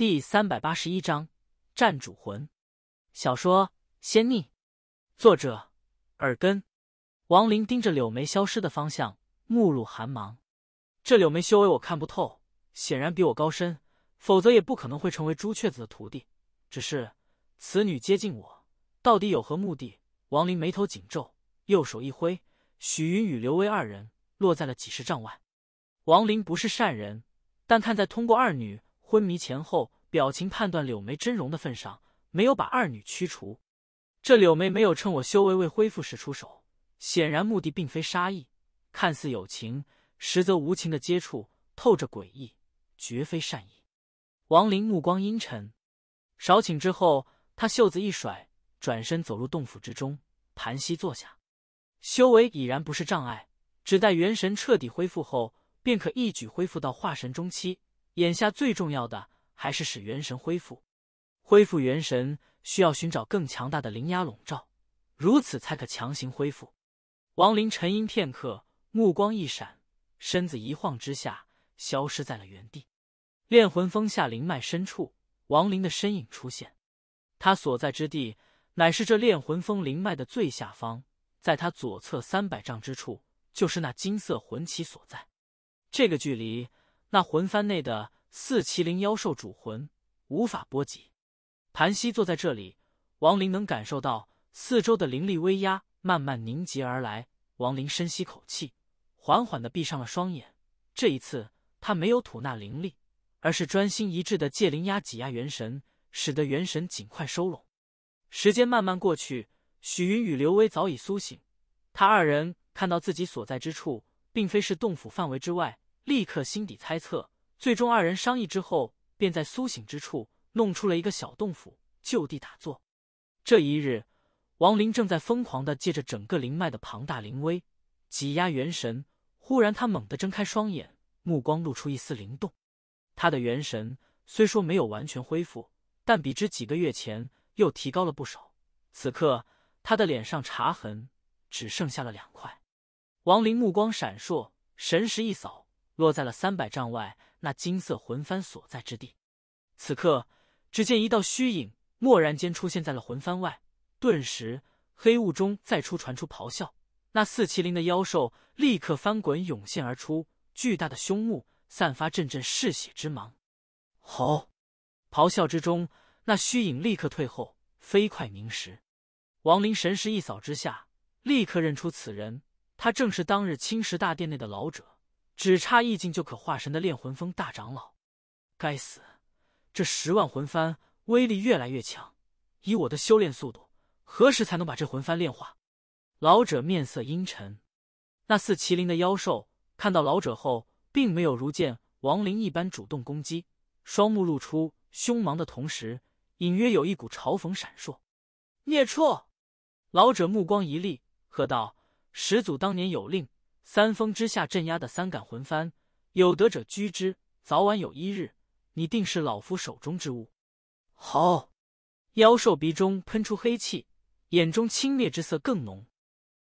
第三百八十一章战主魂。小说《仙逆》，作者耳根。王林盯着柳眉消失的方向，目露寒芒。这柳眉修为我看不透，显然比我高深，否则也不可能会成为朱雀子的徒弟。只是此女接近我，到底有何目的？王林眉头紧皱，右手一挥，许云与刘威二人落在了几十丈外。王林不是善人，但看在通过二女。昏迷前后表情判断柳眉真容的份上，没有把二女驱除。这柳眉没有趁我修为未恢复时出手，显然目的并非杀意。看似有情，实则无情的接触透着诡异，绝非善意。王林目光阴沉，少顷之后，他袖子一甩，转身走入洞府之中，盘膝坐下。修为已然不是障碍，只待元神彻底恢复后，便可一举恢复到化神中期。眼下最重要的还是使元神恢复。恢复元神需要寻找更强大的灵压笼罩，如此才可强行恢复。王林沉吟片刻，目光一闪，身子一晃之下，消失在了原地。炼魂峰下灵脉深处，王林的身影出现。他所在之地乃是这炼魂峰灵脉的最下方，在他左侧三百丈之处，就是那金色魂旗所在。这个距离。那魂幡内的四麒麟妖兽主魂无法波及。盘膝坐在这里，王林能感受到四周的灵力威压慢慢凝集而来。王林深吸口气，缓缓地闭上了双眼。这一次，他没有吐纳灵力，而是专心一致的借灵压挤压元神，使得元神尽快收拢。时间慢慢过去，许云与刘威早已苏醒。他二人看到自己所在之处，并非是洞府范围之外。立刻心底猜测，最终二人商议之后，便在苏醒之处弄出了一个小洞府，就地打坐。这一日，王林正在疯狂的借着整个灵脉的庞大灵威挤压元神。忽然，他猛地睁开双眼，目光露出一丝灵动。他的元神虽说没有完全恢复，但比之几个月前又提高了不少。此刻，他的脸上茶痕只剩下了两块。王林目光闪烁，神识一扫。落在了三百丈外那金色魂幡所在之地。此刻，只见一道虚影蓦然间出现在了魂幡外，顿时黑雾中再出，传出咆哮。那四麒麟的妖兽立刻翻滚涌现而出，巨大的凶目散发阵阵嗜血之芒。吼！咆哮之中，那虚影立刻退后，飞快凝实。王林神识一扫之下，立刻认出此人，他正是当日青石大殿内的老者。只差一境就可化神的炼魂峰大长老，该死！这十万魂幡威力越来越强，以我的修炼速度，何时才能把这魂幡炼化？老者面色阴沉。那似麒麟的妖兽看到老者后，并没有如见亡灵一般主动攻击，双目露出凶芒的同时，隐约有一股嘲讽闪烁。孽畜！老者目光一厉，喝道：“始祖当年有令。”三峰之下镇压的三杆魂幡，有德者居之。早晚有一日，你定是老夫手中之物。好，妖兽鼻中喷出黑气，眼中轻蔑之色更浓。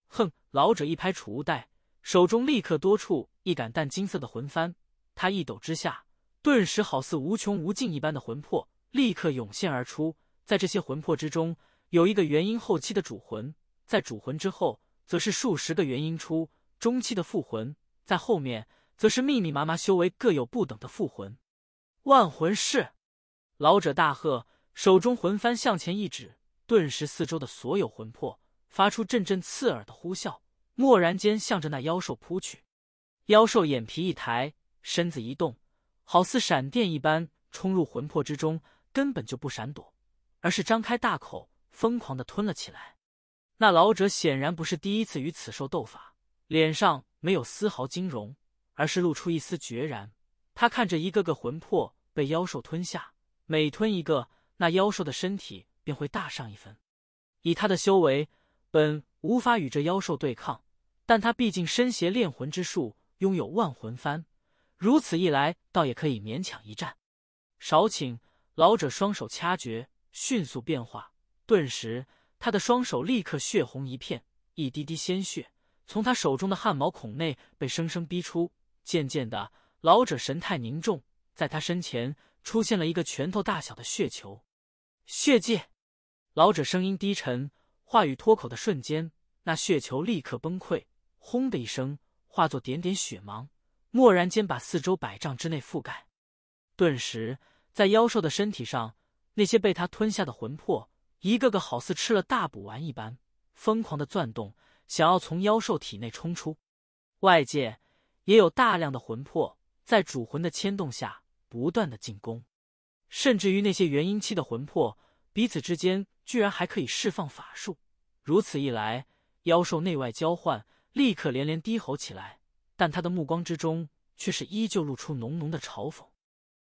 哼！老者一拍储物袋，手中立刻多出一杆淡金色的魂幡。他一抖之下，顿时好似无穷无尽一般的魂魄立刻涌现而出。在这些魂魄之中，有一个元婴后期的主魂，在主魂之后，则是数十个元婴初。中期的复魂在后面，则是密密麻麻、修为各有不等的复魂。万魂士，老者大喝，手中魂幡向前一指，顿时四周的所有魂魄发出阵阵刺耳的呼啸，蓦然间向着那妖兽扑去。妖兽眼皮一抬，身子一动，好似闪电一般冲入魂魄之中，根本就不闪躲，而是张开大口疯狂的吞了起来。那老者显然不是第一次与此兽斗法。脸上没有丝毫惊容，而是露出一丝决然。他看着一个个魂魄被妖兽吞下，每吞一个，那妖兽的身体便会大上一分。以他的修为，本无法与这妖兽对抗，但他毕竟身携炼魂之术，拥有万魂幡，如此一来，倒也可以勉强一战。少顷，老者双手掐诀，迅速变化，顿时他的双手立刻血红一片，一滴滴鲜血。从他手中的汗毛孔内被生生逼出，渐渐的，老者神态凝重，在他身前出现了一个拳头大小的血球。血界，老者声音低沉，话语脱口的瞬间，那血球立刻崩溃，轰的一声，化作点点血芒，蓦然间把四周百丈之内覆盖。顿时，在妖兽的身体上，那些被他吞下的魂魄，一个个好似吃了大补丸一般，疯狂的转动。想要从妖兽体内冲出，外界也有大量的魂魄在主魂的牵动下不断的进攻，甚至于那些元婴期的魂魄彼此之间居然还可以释放法术。如此一来，妖兽内外交换，立刻连连低吼起来，但他的目光之中却是依旧露出浓浓的嘲讽。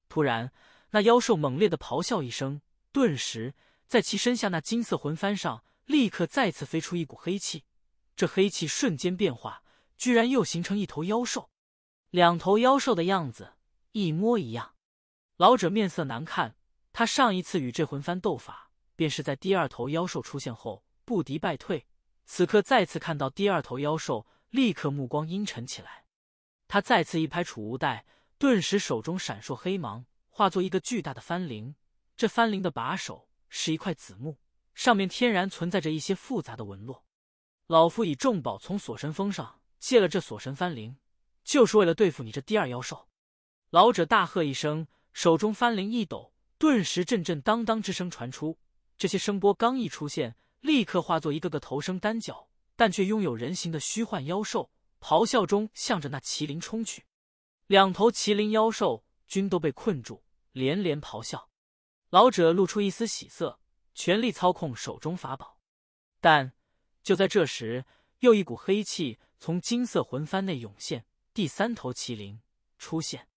突然，那妖兽猛烈的咆哮一声，顿时在其身下那金色魂幡上立刻再次飞出一股黑气。这黑气瞬间变化，居然又形成一头妖兽，两头妖兽的样子一模一样。老者面色难看，他上一次与这魂幡斗法，便是在第二头妖兽出现后不敌败退。此刻再次看到第二头妖兽，立刻目光阴沉起来。他再次一拍储物袋，顿时手中闪烁黑芒，化作一个巨大的翻铃。这翻铃的把手是一块紫木，上面天然存在着一些复杂的纹络。老夫以重宝从锁神峰上借了这锁神幡铃，就是为了对付你这第二妖兽。老者大喝一声，手中幡铃一抖，顿时阵阵当当之声传出。这些声波刚一出现，立刻化作一个个头生单角但却拥有人形的虚幻妖兽，咆哮中向着那麒麟冲去。两头麒麟妖兽均都被困住，连连咆哮。老者露出一丝喜色，全力操控手中法宝，但。就在这时，又一股黑气从金色魂幡内涌现，第三头麒麟出现。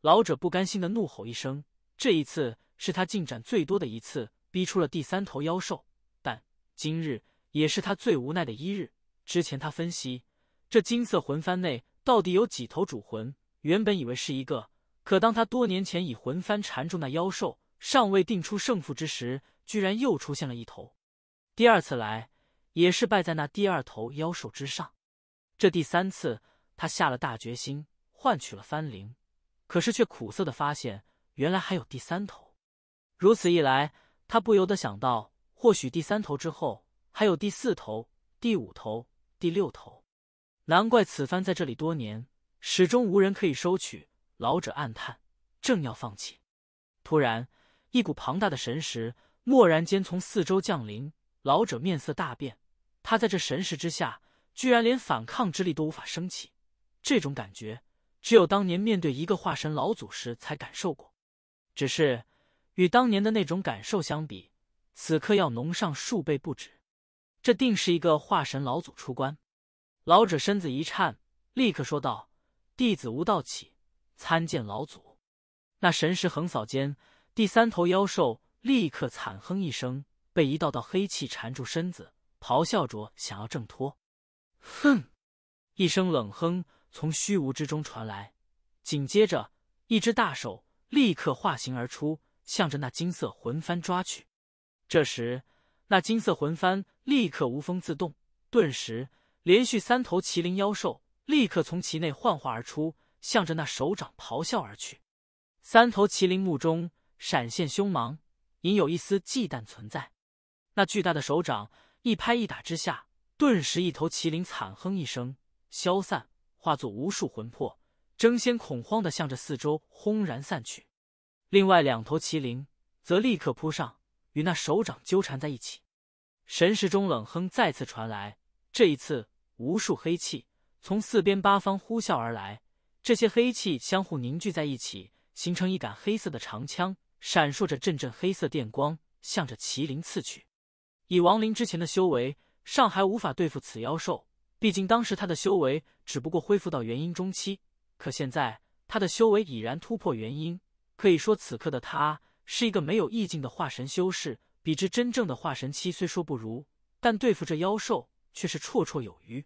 老者不甘心的怒吼一声：“这一次是他进展最多的一次，逼出了第三头妖兽。但今日也是他最无奈的一日。之前他分析这金色魂幡内到底有几头主魂，原本以为是一个，可当他多年前以魂幡缠住那妖兽，尚未定出胜负之时，居然又出现了一头。第二次来。”也是败在那第二头妖兽之上，这第三次他下了大决心换取了翻灵，可是却苦涩的发现，原来还有第三头。如此一来，他不由得想到，或许第三头之后还有第四头、第五头、第六头。难怪此番在这里多年，始终无人可以收取。老者暗叹，正要放弃，突然一股庞大的神识蓦然间从四周降临，老者面色大变。他在这神石之下，居然连反抗之力都无法升起，这种感觉只有当年面对一个化神老祖时才感受过，只是与当年的那种感受相比，此刻要浓上数倍不止。这定是一个化神老祖出关。老者身子一颤，立刻说道：“弟子吴道起，参见老祖。”那神石横扫间，第三头妖兽立刻惨哼一声，被一道道黑气缠住身子。咆哮着想要挣脱，哼！一声冷哼从虚无之中传来，紧接着一只大手立刻化形而出，向着那金色魂幡抓去。这时，那金色魂幡立刻无风自动，顿时连续三头麒麟妖兽立刻从其内幻化而出，向着那手掌咆哮而去。三头麒麟目中闪现凶芒，隐有一丝忌惮存在。那巨大的手掌。一拍一打之下，顿时一头麒麟惨哼一声，消散，化作无数魂魄，争先恐慌地向着四周轰然散去。另外两头麒麟则立刻扑上，与那手掌纠缠在一起。神识中冷哼再次传来，这一次无数黑气从四边八方呼啸而来，这些黑气相互凝聚在一起，形成一杆黑色的长枪，闪烁着阵阵黑色电光，向着麒麟刺去。以王林之前的修为，尚还无法对付此妖兽。毕竟当时他的修为只不过恢复到元婴中期，可现在他的修为已然突破元婴，可以说此刻的他是一个没有意境的化神修士。比之真正的化神期虽说不如，但对付这妖兽却是绰绰有余。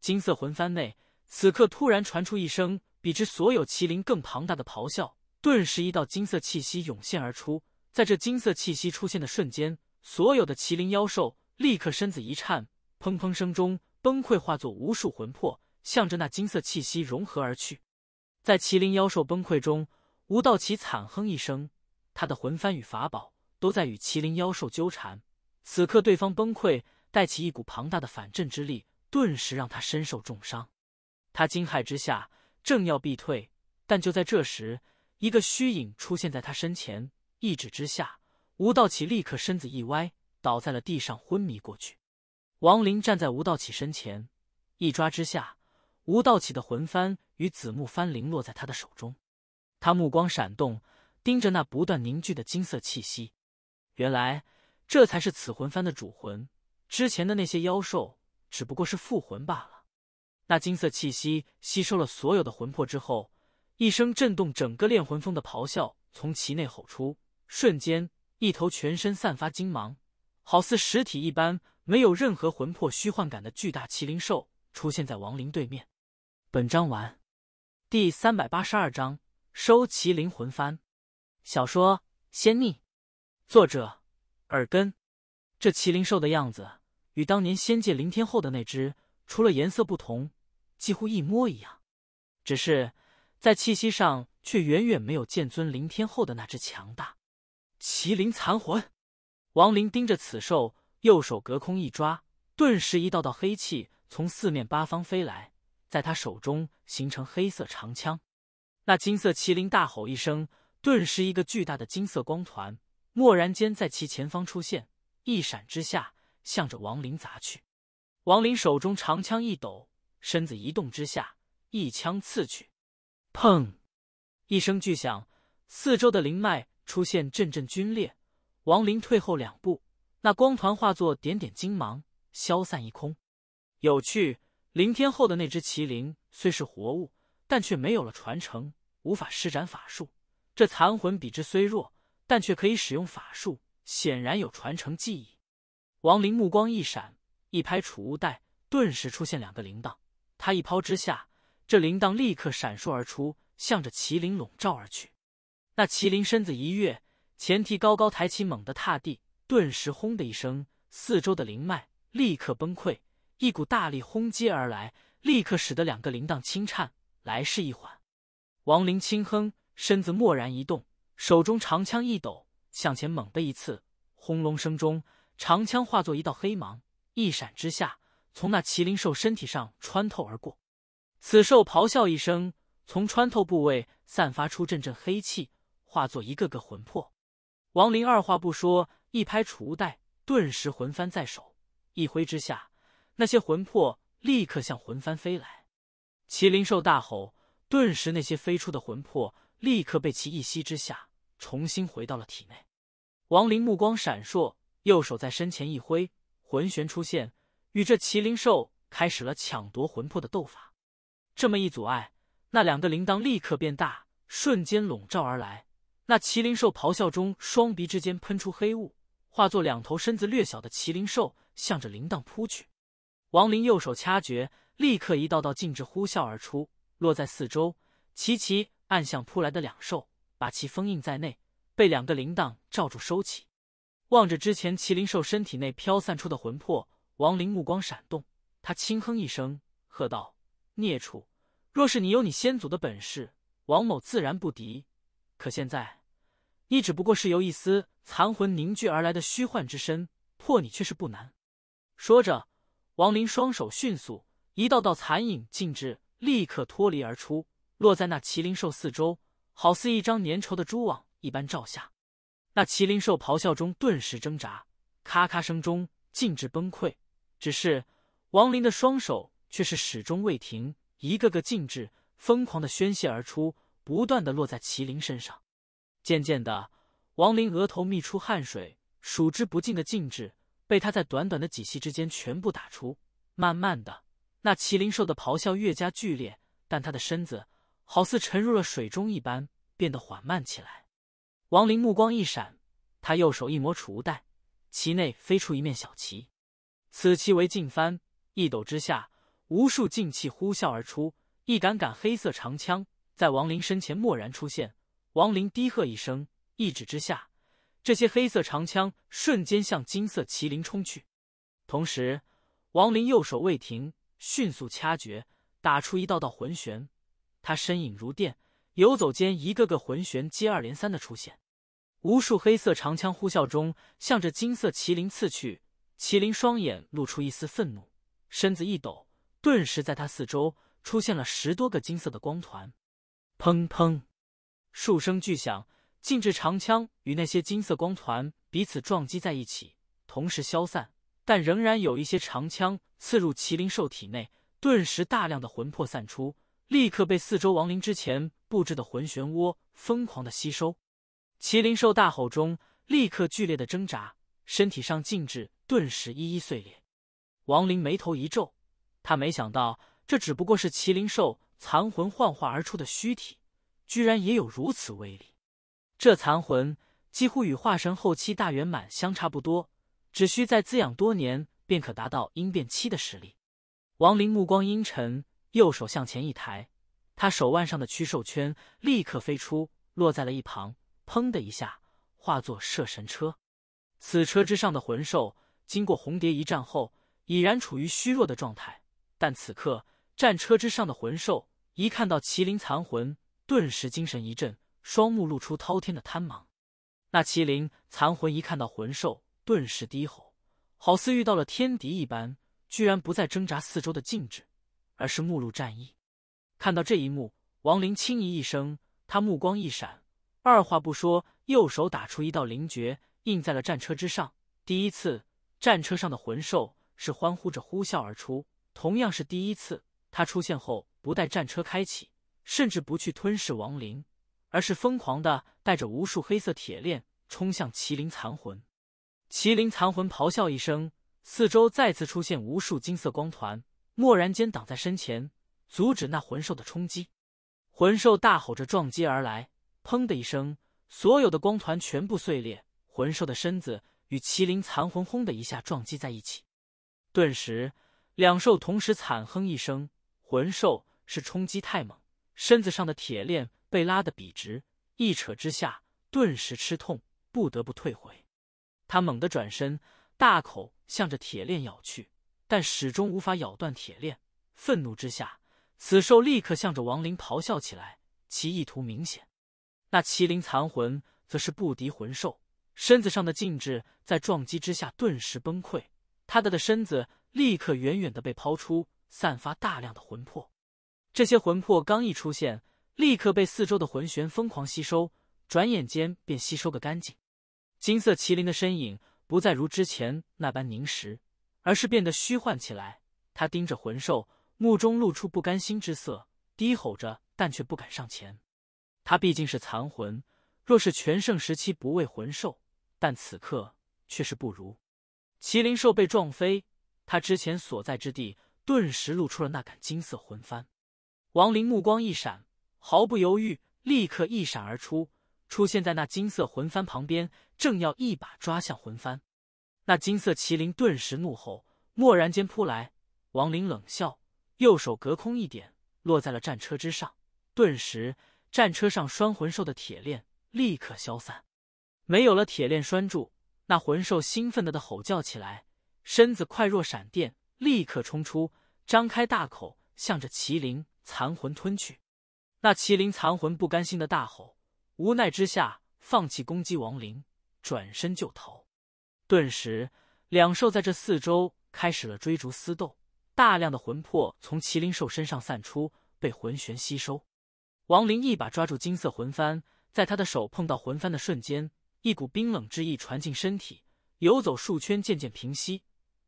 金色魂幡内，此刻突然传出一声比之所有麒麟更庞大的咆哮，顿时一道金色气息涌现而出。在这金色气息出现的瞬间。所有的麒麟妖兽立刻身子一颤，砰砰声中崩溃，化作无数魂魄，向着那金色气息融合而去。在麒麟妖兽崩溃中，吴道奇惨哼一声，他的魂幡与法宝都在与麒麟妖兽纠缠，此刻对方崩溃，带起一股庞大的反震之力，顿时让他身受重伤。他惊骇之下，正要避退，但就在这时，一个虚影出现在他身前，一指之下。吴道起立刻身子一歪，倒在了地上，昏迷过去。王林站在吴道起身前，一抓之下，吴道起的魂幡与紫木幡零落在他的手中。他目光闪动，盯着那不断凝聚的金色气息。原来这才是此魂幡的主魂，之前的那些妖兽只不过是附魂罢了。那金色气息吸收了所有的魂魄之后，一声震动整个炼魂峰的咆哮从其内吼出，瞬间。一头全身散发金芒，好似实体一般，没有任何魂魄虚幻感的巨大麒麟兽出现在王林对面。本章完。第三百八十二章：收麒麟魂幡。小说《仙逆》，作者：耳根。这麒麟兽的样子与当年仙界灵天后的那只，除了颜色不同，几乎一模一样。只是在气息上，却远远没有剑尊灵天后的那只强大。麒麟残魂，王林盯着此兽，右手隔空一抓，顿时一道道黑气从四面八方飞来，在他手中形成黑色长枪。那金色麒麟大吼一声，顿时一个巨大的金色光团蓦然间在其前方出现，一闪之下向着王林砸去。王林手中长枪一抖，身子一动之下，一枪刺去。砰！一声巨响，四周的灵脉。出现阵阵皲裂，王林退后两步，那光团化作点点金芒，消散一空。有趣，林天后的那只麒麟虽是活物，但却没有了传承，无法施展法术。这残魂比之虽弱，但却可以使用法术，显然有传承记忆。王林目光一闪，一拍储物袋，顿时出现两个铃铛。他一抛之下，这铃铛立刻闪烁而出，向着麒麟笼罩而去。那麒麟身子一跃，前蹄高高抬起，猛地踏地，顿时轰的一声，四周的灵脉立刻崩溃，一股大力轰击而来，立刻使得两个铃铛轻颤，来势一缓。王林轻哼，身子蓦然一动，手中长枪一抖，向前猛的一刺，轰隆声中，长枪化作一道黑芒，一闪之下，从那麒麟兽身体上穿透而过。此兽咆哮一声，从穿透部位散发出阵阵黑气。化作一个个魂魄，王林二话不说，一拍储物袋，顿时魂幡在手，一挥之下，那些魂魄立刻向魂幡飞来。麒麟兽大吼，顿时那些飞出的魂魄立刻被其一吸之下，重新回到了体内。王林目光闪烁，右手在身前一挥，魂旋出现，与这麒麟兽开始了抢夺魂魄的斗法。这么一阻碍，那两个铃铛立刻变大，瞬间笼罩而来。那麒麟兽咆哮中，双鼻之间喷出黑雾，化作两头身子略小的麒麟兽，向着铃铛扑去。王林右手掐诀，立刻一道道禁制呼啸而出，落在四周，齐齐暗向扑来的两兽，把其封印在内，被两个铃铛罩住收起。望着之前麒麟兽身体内飘散出的魂魄，王林目光闪动，他轻哼一声，喝道：“孽畜，若是你有你先祖的本事，王某自然不敌。”可现在，你只不过是由一丝残魂凝聚而来的虚幻之身，破你却是不难。说着，王林双手迅速，一道道残影禁制立刻脱离而出，落在那麒麟兽四周，好似一张粘稠的蛛网一般罩下。那麒麟兽咆哮中顿时挣扎，咔咔声中禁制崩溃。只是王林的双手却是始终未停，一个个禁制疯狂的宣泄而出。不断的落在麒麟身上，渐渐的，王林额头泌出汗水，数之不尽的劲气被他在短短的几息之间全部打出。慢慢的，那麒麟兽的咆哮越加剧烈，但他的身子好似沉入了水中一般，变得缓慢起来。王林目光一闪，他右手一抹储物袋，其内飞出一面小旗，此旗为劲幡，一抖之下，无数劲气呼啸而出，一杆杆黑色长枪。在王林身前蓦然出现，王林低喝一声，一指之下，这些黑色长枪瞬间向金色麒麟冲去。同时，王林右手未停，迅速掐诀，打出一道道魂旋。他身影如电，游走间，一个个魂旋接二连三的出现。无数黑色长枪呼啸中，向着金色麒麟刺去。麒麟双眼露出一丝愤怒，身子一抖，顿时在他四周出现了十多个金色的光团。砰砰，数声巨响，禁制长枪与那些金色光团彼此撞击在一起，同时消散，但仍然有一些长枪刺入麒麟兽体内，顿时大量的魂魄散出，立刻被四周亡灵之前布置的魂漩涡疯狂的吸收。麒麟兽大吼中，立刻剧烈的挣扎，身体上禁制顿时一一碎裂。亡灵眉头一皱，他没想到这只不过是麒麟兽。残魂幻化而出的虚体，居然也有如此威力。这残魂几乎与化神后期大圆满相差不多，只需再滋养多年，便可达到阴变期的实力。王林目光阴沉，右手向前一抬，他手腕上的驱兽圈立刻飞出，落在了一旁。砰的一下，化作射神车。此车之上的魂兽，经过红蝶一战后，已然处于虚弱的状态，但此刻战车之上的魂兽。一看到麒麟残魂，顿时精神一振，双目露出滔天的贪芒。那麒麟残魂一看到魂兽，顿时低吼，好似遇到了天敌一般，居然不再挣扎四周的静止，而是目露战意。看到这一幕，王林轻咦一声，他目光一闪，二话不说，右手打出一道灵诀，印在了战车之上。第一次，战车上的魂兽是欢呼着呼啸而出，同样是第一次。他出现后，不待战车开启，甚至不去吞噬亡灵，而是疯狂的带着无数黑色铁链冲向麒麟残魂。麒麟残魂咆哮一声，四周再次出现无数金色光团，蓦然间挡在身前，阻止那魂兽的冲击。魂兽大吼着撞击而来，砰的一声，所有的光团全部碎裂，魂兽的身子与麒麟残魂轰的一下撞击在一起，顿时两兽同时惨哼一声。魂兽是冲击太猛，身子上的铁链被拉得笔直，一扯之下，顿时吃痛，不得不退回。他猛地转身，大口向着铁链咬去，但始终无法咬断铁链。愤怒之下，此兽立刻向着亡灵咆哮起来，其意图明显。那麒麟残魂则是不敌魂兽，身子上的禁制在撞击之下顿时崩溃，他的的身子立刻远远的被抛出。散发大量的魂魄，这些魂魄刚一出现，立刻被四周的魂旋疯狂吸收，转眼间便吸收个干净。金色麒麟的身影不再如之前那般凝实，而是变得虚幻起来。他盯着魂兽，目中露出不甘心之色，低吼着，但却不敢上前。他毕竟是残魂，若是全盛时期不畏魂兽，但此刻却是不如。麒麟兽被撞飞，他之前所在之地。顿时露出了那杆金色魂幡，王林目光一闪，毫不犹豫，立刻一闪而出，出现在那金色魂幡旁边，正要一把抓向魂幡，那金色麒麟顿时怒吼，蓦然间扑来。王林冷笑，右手隔空一点，落在了战车之上，顿时战车上拴魂兽的铁链立刻消散，没有了铁链拴住，那魂兽兴奋的的吼叫起来，身子快若闪电。立刻冲出，张开大口，向着麒麟残魂吞去。那麒麟残魂不甘心的大吼，无奈之下放弃攻击王灵，转身就逃。顿时，两兽在这四周开始了追逐厮斗。大量的魂魄从麒麟兽身上散出，被魂玄吸收。王灵一把抓住金色魂幡，在他的手碰到魂幡的瞬间，一股冰冷之意传进身体，游走数圈，渐渐平息。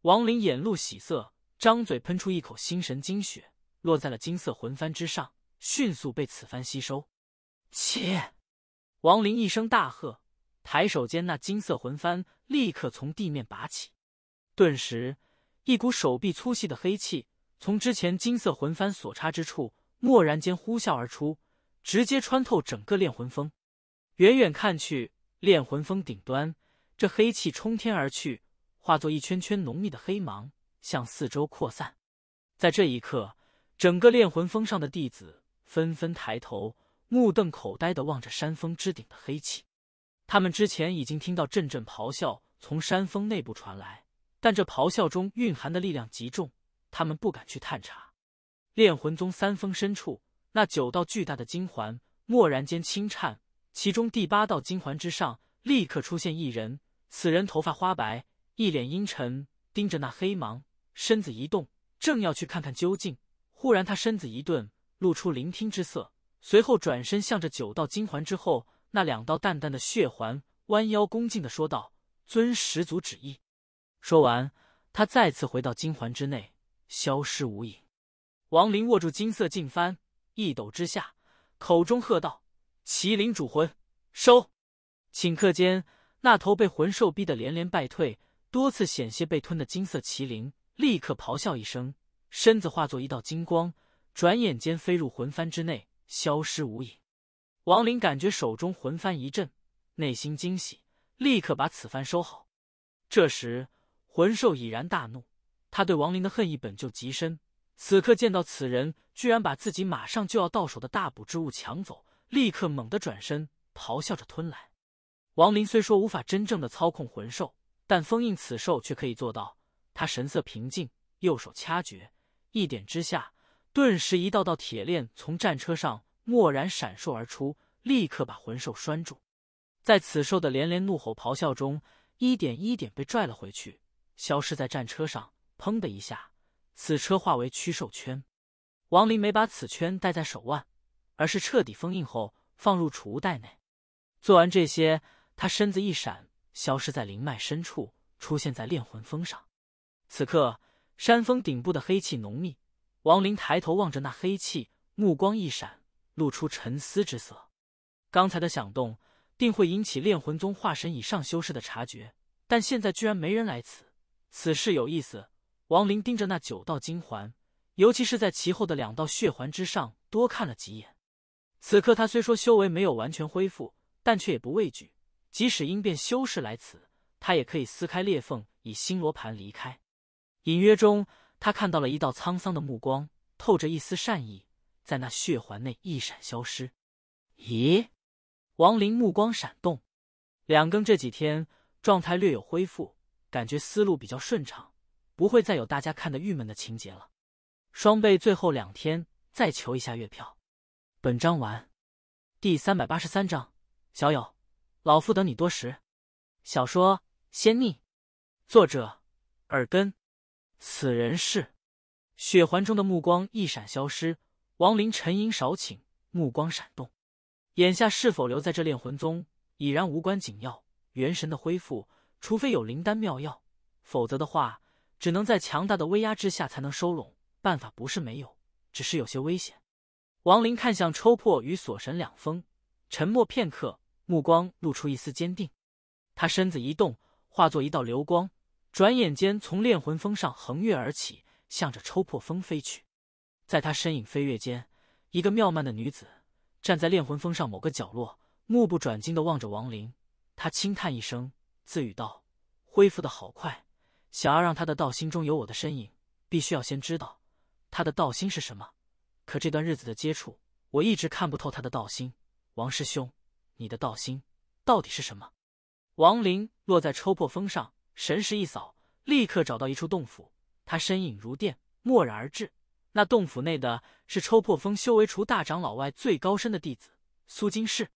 王林眼露喜色，张嘴喷出一口心神精血，落在了金色魂幡之上，迅速被此幡吸收。切！王林一声大喝，抬手间，那金色魂幡立刻从地面拔起。顿时，一股手臂粗细的黑气从之前金色魂幡所插之处蓦然间呼啸而出，直接穿透整个炼魂峰。远远看去，炼魂峰顶端，这黑气冲天而去。化作一圈圈浓密的黑芒，向四周扩散。在这一刻，整个炼魂峰上的弟子纷纷抬头，目瞪口呆的望着山峰之顶的黑气。他们之前已经听到阵阵咆哮从山峰内部传来，但这咆哮中蕴含的力量极重，他们不敢去探查。炼魂宗三峰深处，那九道巨大的金环蓦然间轻颤，其中第八道金环之上立刻出现一人，此人头发花白。一脸阴沉，盯着那黑芒，身子一动，正要去看看究竟，忽然他身子一顿，露出聆听之色，随后转身向着九道金环之后那两道淡淡的血环，弯腰恭敬的说道：“遵始祖旨意。”说完，他再次回到金环之内，消失无影。王林握住金色镜幡，一抖之下，口中喝道：“麒麟主魂，收！”顷刻间，那头被魂兽逼得连连败退。多次险些被吞的金色麒麟立刻咆哮一声，身子化作一道金光，转眼间飞入魂幡之内，消失无影。王林感觉手中魂幡一震，内心惊喜，立刻把此幡收好。这时，魂兽已然大怒，他对王林的恨意本就极深，此刻见到此人居然把自己马上就要到手的大补之物抢走，立刻猛地转身，咆哮着吞来。王林虽说无法真正的操控魂兽。但封印此兽却可以做到。他神色平静，右手掐诀，一点之下，顿时一道道铁链从战车上蓦然闪烁而出，立刻把魂兽拴住。在此兽的连连怒吼咆哮中，一点一点被拽了回去，消失在战车上。砰的一下，此车化为驱兽圈。王林没把此圈戴在手腕，而是彻底封印后放入储物袋内。做完这些，他身子一闪。消失在灵脉深处，出现在炼魂峰上。此刻，山峰顶部的黑气浓密。王林抬头望着那黑气，目光一闪，露出沉思之色。刚才的响动定会引起炼魂宗化神以上修士的察觉，但现在居然没人来此，此事有意思。王林盯着那九道金环，尤其是在其后的两道血环之上多看了几眼。此刻他虽说修为没有完全恢复，但却也不畏惧。即使因变修士来此，他也可以撕开裂缝，以星罗盘离开。隐约中，他看到了一道沧桑的目光，透着一丝善意，在那血环内一闪消失。咦？王林目光闪动。两更这几天状态略有恢复，感觉思路比较顺畅，不会再有大家看的郁闷的情节了。双倍最后两天再求一下月票。本章完。第三百八十三章，小友。老夫等你多时。小说《仙逆》，作者耳根。此人是，血环中的目光一闪，消失。王林沉吟少顷，目光闪动。眼下是否留在这炼魂宗已然无关紧要。元神的恢复，除非有灵丹妙药，否则的话，只能在强大的威压之下才能收拢。办法不是没有，只是有些危险。王林看向抽破与锁神两峰，沉默片刻。目光露出一丝坚定，他身子一动，化作一道流光，转眼间从炼魂峰上横跃而起，向着抽破峰飞去。在他身影飞跃间，一个妙曼的女子站在炼魂峰上某个角落，目不转睛地望着王林。她轻叹一声，自语道：“恢复的好快。想要让他的道心中有我的身影，必须要先知道他的道心是什么。可这段日子的接触，我一直看不透他的道心。王师兄。”你的道心到底是什么？王林落在抽破风上，神识一扫，立刻找到一处洞府。他身影如电，蓦然而至。那洞府内的是抽破风修为除大长老外最高深的弟子苏金世。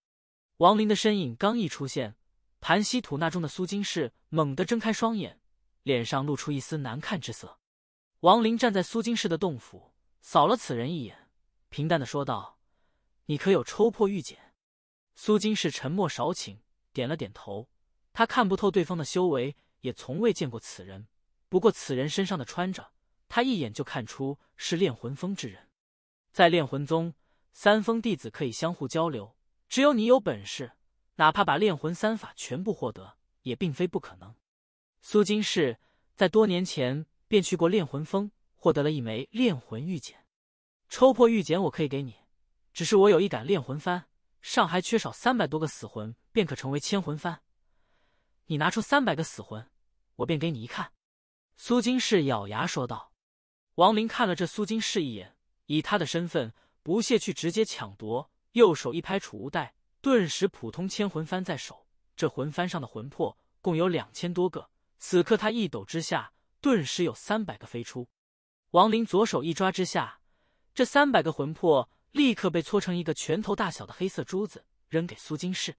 王林的身影刚一出现，盘膝吐纳中的苏金世猛地睁开双眼，脸上露出一丝难看之色。王林站在苏金世的洞府，扫了此人一眼，平淡的说道：“你可有抽破玉简？”苏金氏沉默少顷，点了点头。他看不透对方的修为，也从未见过此人。不过，此人身上的穿着，他一眼就看出是炼魂峰之人。在炼魂宗，三峰弟子可以相互交流。只有你有本事，哪怕把炼魂三法全部获得，也并非不可能。苏金氏在多年前便去过炼魂峰，获得了一枚炼魂玉简。抽破玉简，我可以给你。只是我有一杆炼魂幡。上还缺少三百多个死魂，便可成为千魂幡。你拿出三百个死魂，我便给你一看。”苏金氏咬牙说道。王林看了这苏金氏一眼，以他的身份，不屑去直接抢夺。右手一拍储物袋，顿时普通千魂幡在手。这魂幡上的魂魄共有两千多个，此刻他一抖之下，顿时有三百个飞出。王林左手一抓之下，这三百个魂魄。立刻被搓成一个拳头大小的黑色珠子，扔给苏金氏。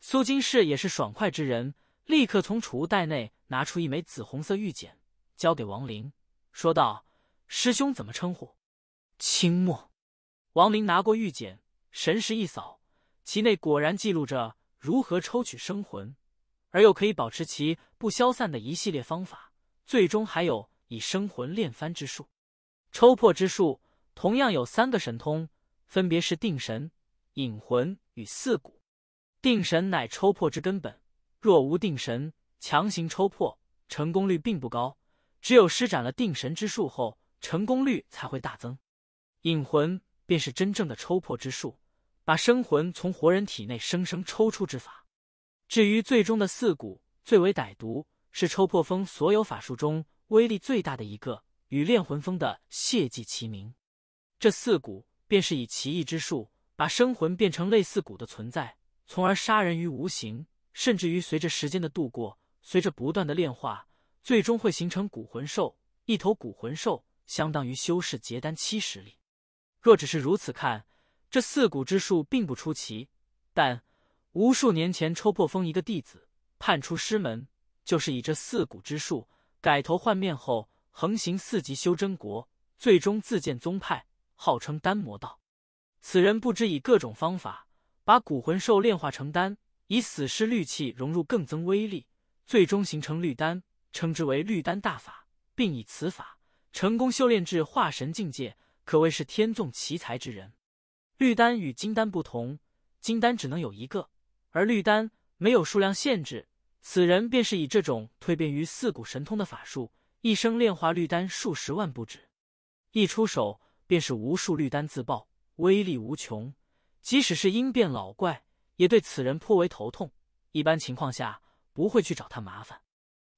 苏金氏也是爽快之人，立刻从储物袋内拿出一枚紫红色玉简，交给王林，说道：“师兄怎么称呼？”清末。”王林拿过玉简，神识一扫，其内果然记录着如何抽取生魂，而又可以保持其不消散的一系列方法。最终还有以生魂炼翻之术、抽破之术，同样有三个神通。分别是定神、引魂与四骨。定神乃抽破之根本，若无定神，强行抽破成功率并不高。只有施展了定神之术后，成功率才会大增。引魂便是真正的抽破之术，把生魂从活人体内生生抽出之法。至于最终的四骨最为歹毒，是抽破风所有法术中威力最大的一个，与炼魂风的血祭齐名。这四骨。便是以奇异之术，把生魂变成类似蛊的存在，从而杀人于无形。甚至于，随着时间的度过，随着不断的炼化，最终会形成蛊魂兽。一头蛊魂兽，相当于修士结丹期实力。若只是如此看，这四蛊之术并不出奇。但无数年前，抽破风一个弟子叛出师门，就是以这四蛊之术改头换面后，横行四级修真国，最终自建宗派。号称丹魔道，此人不知以各种方法把古魂兽炼化成丹，以死尸绿气融入，更增威力，最终形成绿丹，称之为绿丹大法，并以此法成功修炼至化神境界，可谓是天纵奇才之人。绿丹与金丹不同，金丹只能有一个，而绿丹没有数量限制。此人便是以这种蜕变于四股神通的法术，一生炼化绿丹数十万不止，一出手。便是无数绿丹自爆，威力无穷。即使是阴变老怪，也对此人颇为头痛。一般情况下，不会去找他麻烦。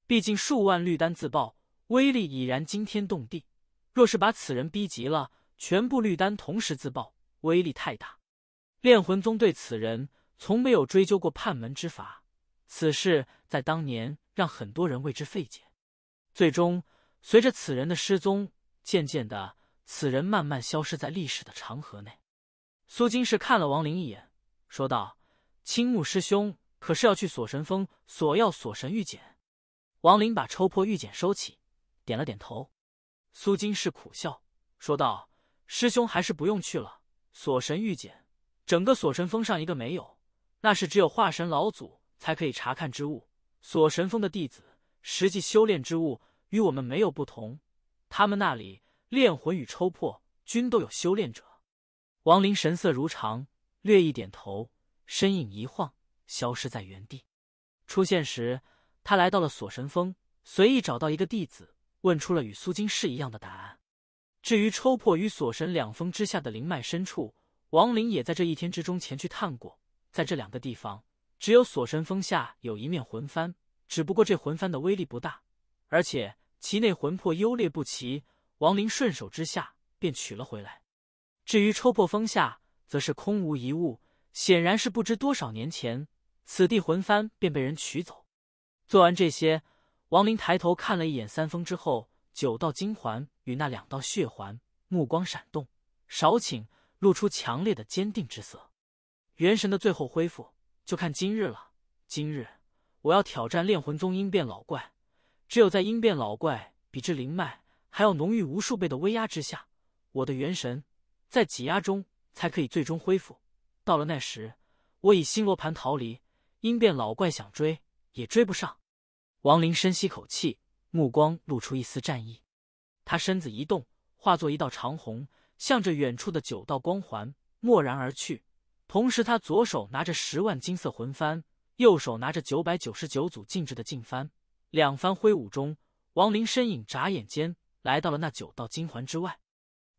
毕竟数万绿丹自爆，威力已然惊天动地。若是把此人逼急了，全部绿丹同时自爆，威力太大。炼魂宗对此人从没有追究过叛门之法。此事在当年让很多人为之费解。最终，随着此人的失踪，渐渐的。此人慢慢消失在历史的长河内。苏金氏看了王林一眼，说道：“青木师兄，可是要去锁神峰索要锁神玉简？”王林把抽破玉简收起，点了点头。苏金氏苦笑说道：“师兄还是不用去了。锁神玉简，整个锁神峰上一个没有，那是只有化神老祖才可以查看之物。锁神峰的弟子实际修炼之物与我们没有不同，他们那里……”炼魂与抽破均都有修炼者，王林神色如常，略一点头，身影一晃，消失在原地。出现时，他来到了锁神峰，随意找到一个弟子，问出了与苏金世一样的答案。至于抽破与锁神两峰之下的灵脉深处，王林也在这一天之中前去探过。在这两个地方，只有锁神峰下有一面魂幡，只不过这魂幡的威力不大，而且其内魂魄优劣不齐。王林顺手之下便取了回来，至于抽破风下，则是空无一物，显然是不知多少年前此地魂幡便被人取走。做完这些，王林抬头看了一眼三峰之后，九道金环与那两道血环，目光闪动，少顷露出强烈的坚定之色。元神的最后恢复，就看今日了。今日我要挑战炼魂宗应变老怪，只有在应变老怪比之灵脉。还要浓郁无数倍的威压之下，我的元神在挤压中才可以最终恢复。到了那时，我以星罗盘逃离，因变老怪想追也追不上。王林深吸口气，目光露出一丝战意。他身子一动，化作一道长虹，向着远处的九道光环蓦然而去。同时，他左手拿着十万金色魂幡，右手拿着九百九十九组禁制的禁幡，两番挥舞中，王林身影眨眼间。来到了那九道金环之外，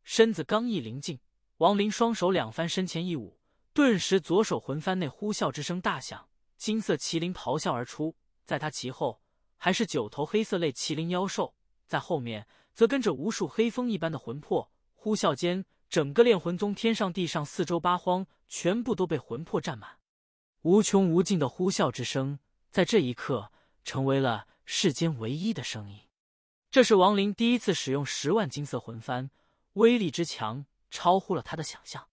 身子刚一临近，王林双手两翻，身前一舞，顿时左手魂幡内呼啸之声大响，金色麒麟咆哮而出。在他其后，还是九头黑色类麒麟妖兽，在后面则跟着无数黑风一般的魂魄。呼啸间，整个炼魂宗天上地上四周八荒全部都被魂魄占满，无穷无尽的呼啸之声在这一刻成为了世间唯一的声音。这是王林第一次使用十万金色魂幡，威力之强超乎了他的想象。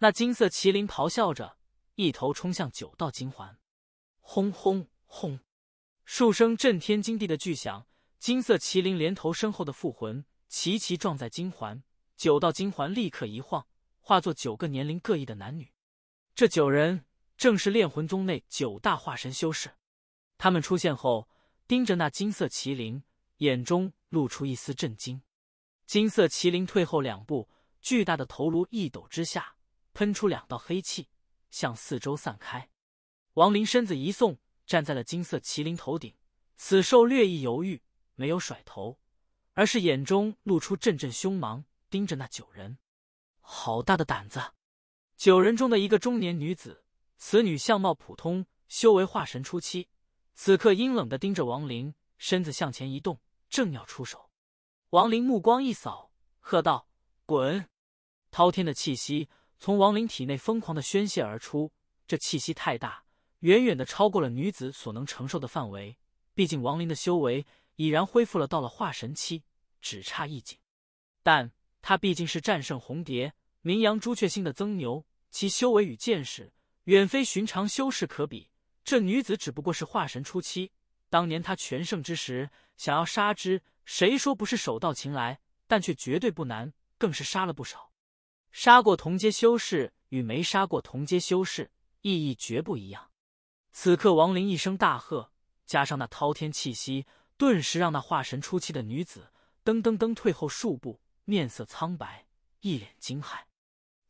那金色麒麟咆哮着，一头冲向九道金环，轰轰轰！数声震天惊地的巨响，金色麒麟连头身后的附魂齐齐撞在金环，九道金环立刻一晃，化作九个年龄各异的男女。这九人正是炼魂宗内九大化神修士。他们出现后，盯着那金色麒麟。眼中露出一丝震惊，金色麒麟退后两步，巨大的头颅一抖之下，喷出两道黑气，向四周散开。王林身子一送，站在了金色麒麟头顶。此兽略一犹豫，没有甩头，而是眼中露出阵阵凶芒，盯着那九人。好大的胆子！九人中的一个中年女子，此女相貌普通，修为化神初期，此刻阴冷的盯着王林，身子向前移动。正要出手，王林目光一扫，喝道：“滚！”滔天的气息从王林体内疯狂的宣泄而出，这气息太大，远远的超过了女子所能承受的范围。毕竟王林的修为已然恢复了到了化神期，只差一境。但他毕竟是战胜红蝶、名扬朱雀星的曾牛，其修为与见识远非寻常修士可比。这女子只不过是化神初期，当年他全盛之时。想要杀之，谁说不是手到擒来？但却绝对不难，更是杀了不少。杀过同阶修士与没杀过同阶修士，意义绝不一样。此刻，王林一声大喝，加上那滔天气息，顿时让那化神初期的女子噔噔噔退后数步，面色苍白，一脸惊骇。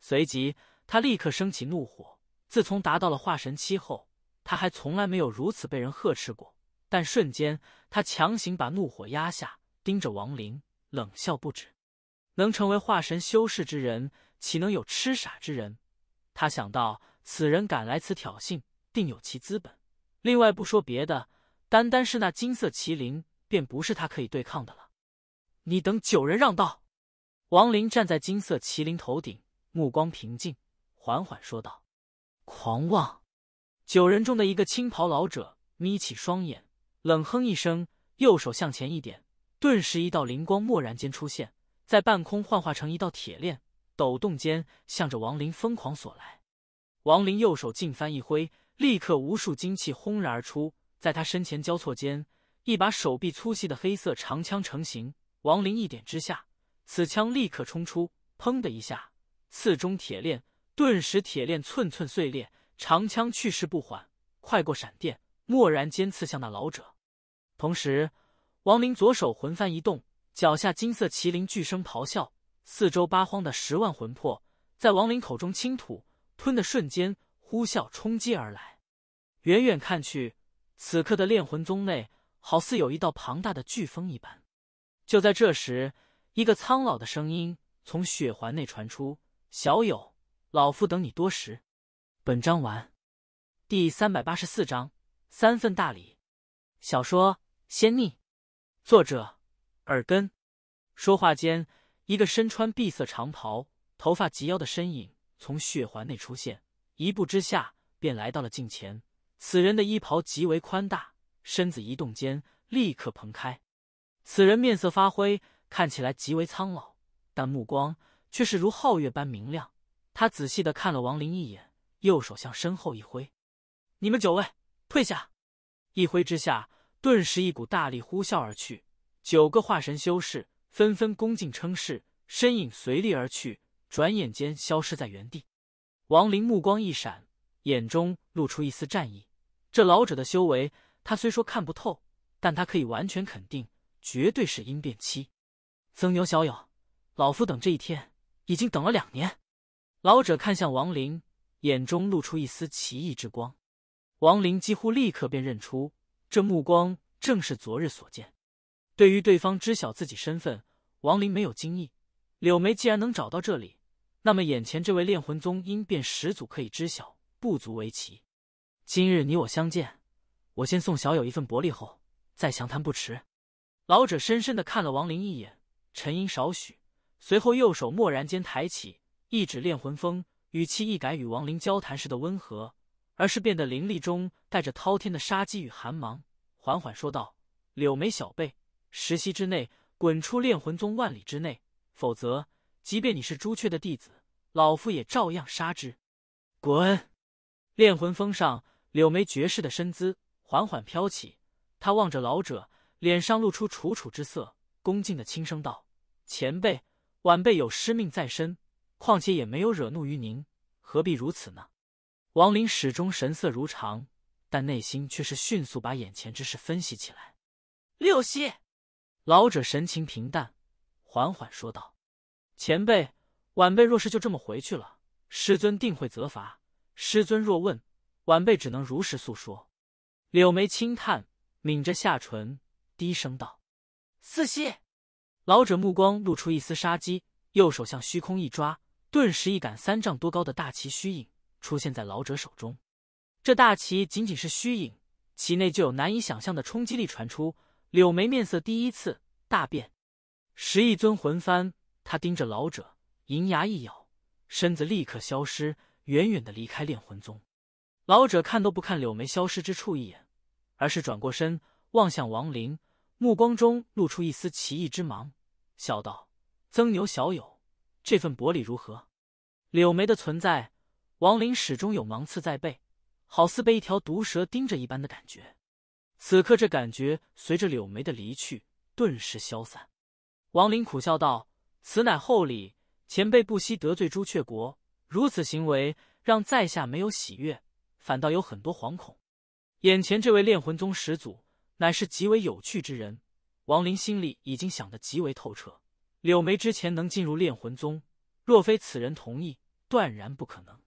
随即，他立刻升起怒火。自从达到了化神期后，他还从来没有如此被人呵斥过。但瞬间，他强行把怒火压下，盯着王林冷笑不止。能成为化神修士之人，岂能有痴傻之人？他想到，此人敢来此挑衅，定有其资本。另外不说别的，单单是那金色麒麟，便不是他可以对抗的了。你等九人让道！王林站在金色麒麟头顶，目光平静，缓缓说道：“狂妄！”九人中的一个青袍老者眯起双眼。冷哼一声，右手向前一点，顿时一道灵光蓦然间出现在半空，幻化成一道铁链，抖动间向着王林疯狂索来。王林右手劲翻一挥，立刻无数精气轰然而出，在他身前交错间，一把手臂粗细的黑色长枪成型。王林一点之下，此枪立刻冲出，砰的一下刺中铁链，顿时铁链寸寸碎裂。长枪去势不缓，快过闪电，蓦然间刺向那老者。同时，王林左手魂幡一动，脚下金色麒麟巨声咆哮，四周八荒的十万魂魄在王林口中倾吐吞的瞬间，呼啸冲击而来。远远看去，此刻的炼魂宗内好似有一道庞大的飓风一般。就在这时，一个苍老的声音从血环内传出：“小友，老夫等你多时。”本章完，第三百八十四章三份大礼，小说。仙逆，作者耳根。说话间，一个身穿碧色长袍、头发及腰的身影从血环内出现，一步之下便来到了近前。此人的衣袍极为宽大，身子移动间立刻蓬开。此人面色发灰，看起来极为苍老，但目光却是如皓月般明亮。他仔细的看了王林一眼，右手向身后一挥：“你们九位退下。”一挥之下。顿时，一股大力呼啸而去，九个化神修士纷纷恭敬称是，身影随力而去，转眼间消失在原地。王林目光一闪，眼中露出一丝战意。这老者的修为，他虽说看不透，但他可以完全肯定，绝对是阴变期。曾牛小友，老夫等这一天已经等了两年。老者看向王林，眼中露出一丝奇异之光。王林几乎立刻便认出。这目光正是昨日所见。对于对方知晓自己身份，王林没有惊异。柳眉既然能找到这里，那么眼前这位炼魂宗因便始祖可以知晓，不足为奇。今日你我相见，我先送小友一份薄礼，后再详谈不迟。老者深深的看了王林一眼，沉吟少许，随后右手蓦然间抬起，一指炼魂峰，语气一改与王林交谈时的温和。而是变得凌厉中带着滔天的杀机与寒芒，缓缓说道：“柳眉小辈，十息之内滚出炼魂宗万里之内，否则，即便你是朱雀的弟子，老夫也照样杀之。”滚！炼魂峰上，柳眉绝世的身姿缓缓飘起，他望着老者，脸上露出楚楚之色，恭敬地轻声道：“前辈，晚辈有师命在身，况且也没有惹怒于您，何必如此呢？”王林始终神色如常，但内心却是迅速把眼前之事分析起来。六息，老者神情平淡，缓缓说道：“前辈，晚辈若是就这么回去了，师尊定会责罚。师尊若问，晚辈只能如实诉说。”柳眉轻叹，抿着下唇，低声道：“四息。”老者目光露出一丝杀机，右手向虚空一抓，顿时一杆三丈多高的大旗虚影。出现在老者手中，这大旗仅仅是虚影，其内就有难以想象的冲击力传出。柳眉面色第一次大变，十亿尊魂幡，他盯着老者，银牙一咬，身子立刻消失，远远的离开炼魂宗。老者看都不看柳眉消失之处一眼，而是转过身望向王林，目光中露出一丝奇异之芒，笑道：“曾牛小友，这份薄礼如何？”柳眉的存在。王林始终有芒刺在背，好似被一条毒蛇盯着一般的感觉。此刻这感觉随着柳眉的离去顿时消散。王林苦笑道：“此乃厚礼，前辈不惜得罪朱雀国，如此行为让在下没有喜悦，反倒有很多惶恐。眼前这位炼魂宗始祖乃是极为有趣之人。”王林心里已经想得极为透彻。柳眉之前能进入炼魂宗，若非此人同意，断然不可能。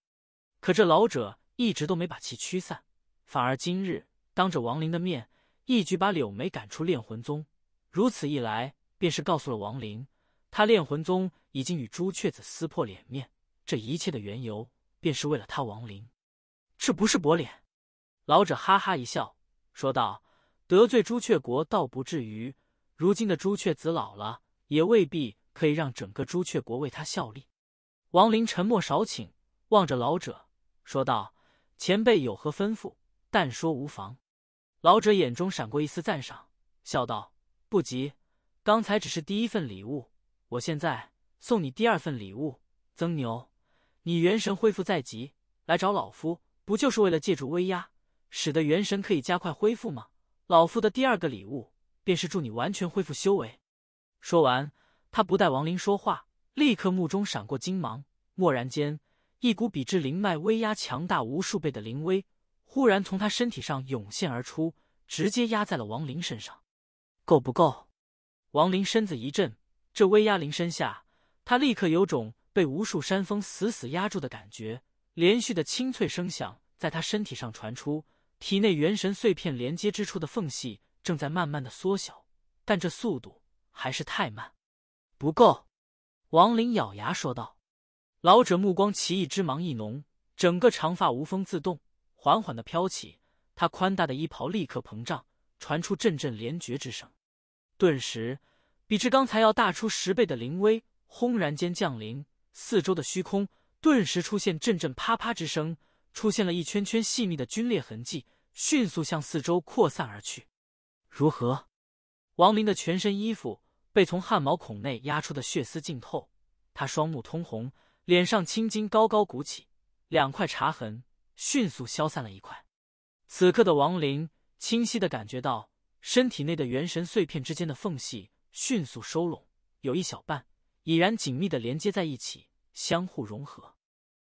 可这老者一直都没把气驱散，反而今日当着王林的面，一举把柳眉赶出炼魂宗。如此一来，便是告诉了王林，他炼魂宗已经与朱雀子撕破脸面。这一切的缘由，便是为了他王林。这不是薄脸。老者哈哈一笑，说道：“得罪朱雀国倒不至于，如今的朱雀子老了，也未必可以让整个朱雀国为他效力。”王林沉默少顷，望着老者。说道：“前辈有何吩咐？但说无妨。”老者眼中闪过一丝赞赏，笑道：“不急，刚才只是第一份礼物，我现在送你第二份礼物。曾牛，你元神恢复在即，来找老夫不就是为了借助威压，使得元神可以加快恢复吗？老夫的第二个礼物便是助你完全恢复修为。”说完，他不待王林说话，立刻目中闪过金芒，蓦然间。一股比之灵脉威压强大无数倍的灵威，忽然从他身体上涌现而出，直接压在了王林身上。够不够？王林身子一震，这威压临身下，他立刻有种被无数山峰死死压住的感觉。连续的清脆声响在他身体上传出，体内元神碎片连接之处的缝隙正在慢慢的缩小，但这速度还是太慢，不够。王林咬牙说道。老者目光奇异之芒一浓，整个长发无风自动，缓缓地飘起。他宽大的衣袍立刻膨胀，传出阵阵连绝之声。顿时，比之刚才要大出十倍的灵威轰然间降临，四周的虚空顿时出现阵阵啪啪之声，出现了一圈圈细密的龟裂痕迹，迅速向四周扩散而去。如何？王林的全身衣服被从汗毛孔内压出的血丝浸透，他双目通红。脸上青筋高高鼓起，两块茶痕迅速消散了一块。此刻的王林清晰的感觉到身体内的元神碎片之间的缝隙迅速收拢，有一小半已然紧密的连接在一起，相互融合。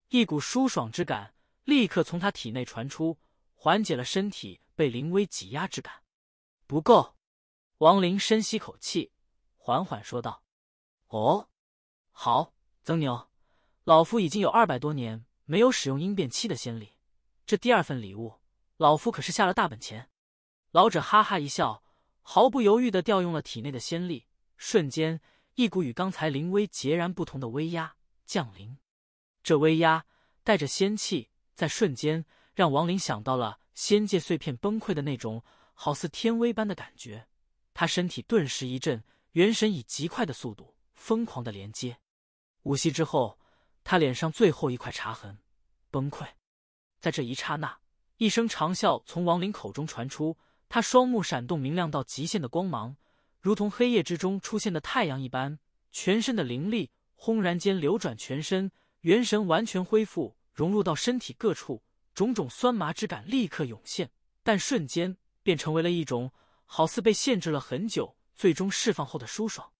一股舒爽之感立刻从他体内传出，缓解了身体被灵威挤压之感。不够，王林深吸口气，缓缓说道：“哦，好，曾牛。”老夫已经有二百多年没有使用应变期的仙力，这第二份礼物，老夫可是下了大本钱。老者哈哈一笑，毫不犹豫地调用了体内的仙力，瞬间一股与刚才灵威截然不同的威压降临。这威压带着仙气，在瞬间让王林想到了仙界碎片崩溃的那种好似天威般的感觉。他身体顿时一震，元神以极快的速度疯狂的连接。五息之后。他脸上最后一块茶痕崩溃，在这一刹那，一声长啸从王林口中传出。他双目闪动明亮到极限的光芒，如同黑夜之中出现的太阳一般。全身的灵力轰然间流转全身，元神完全恢复，融入到身体各处。种种酸麻之感立刻涌现，但瞬间便成为了一种好似被限制了很久，最终释放后的舒爽。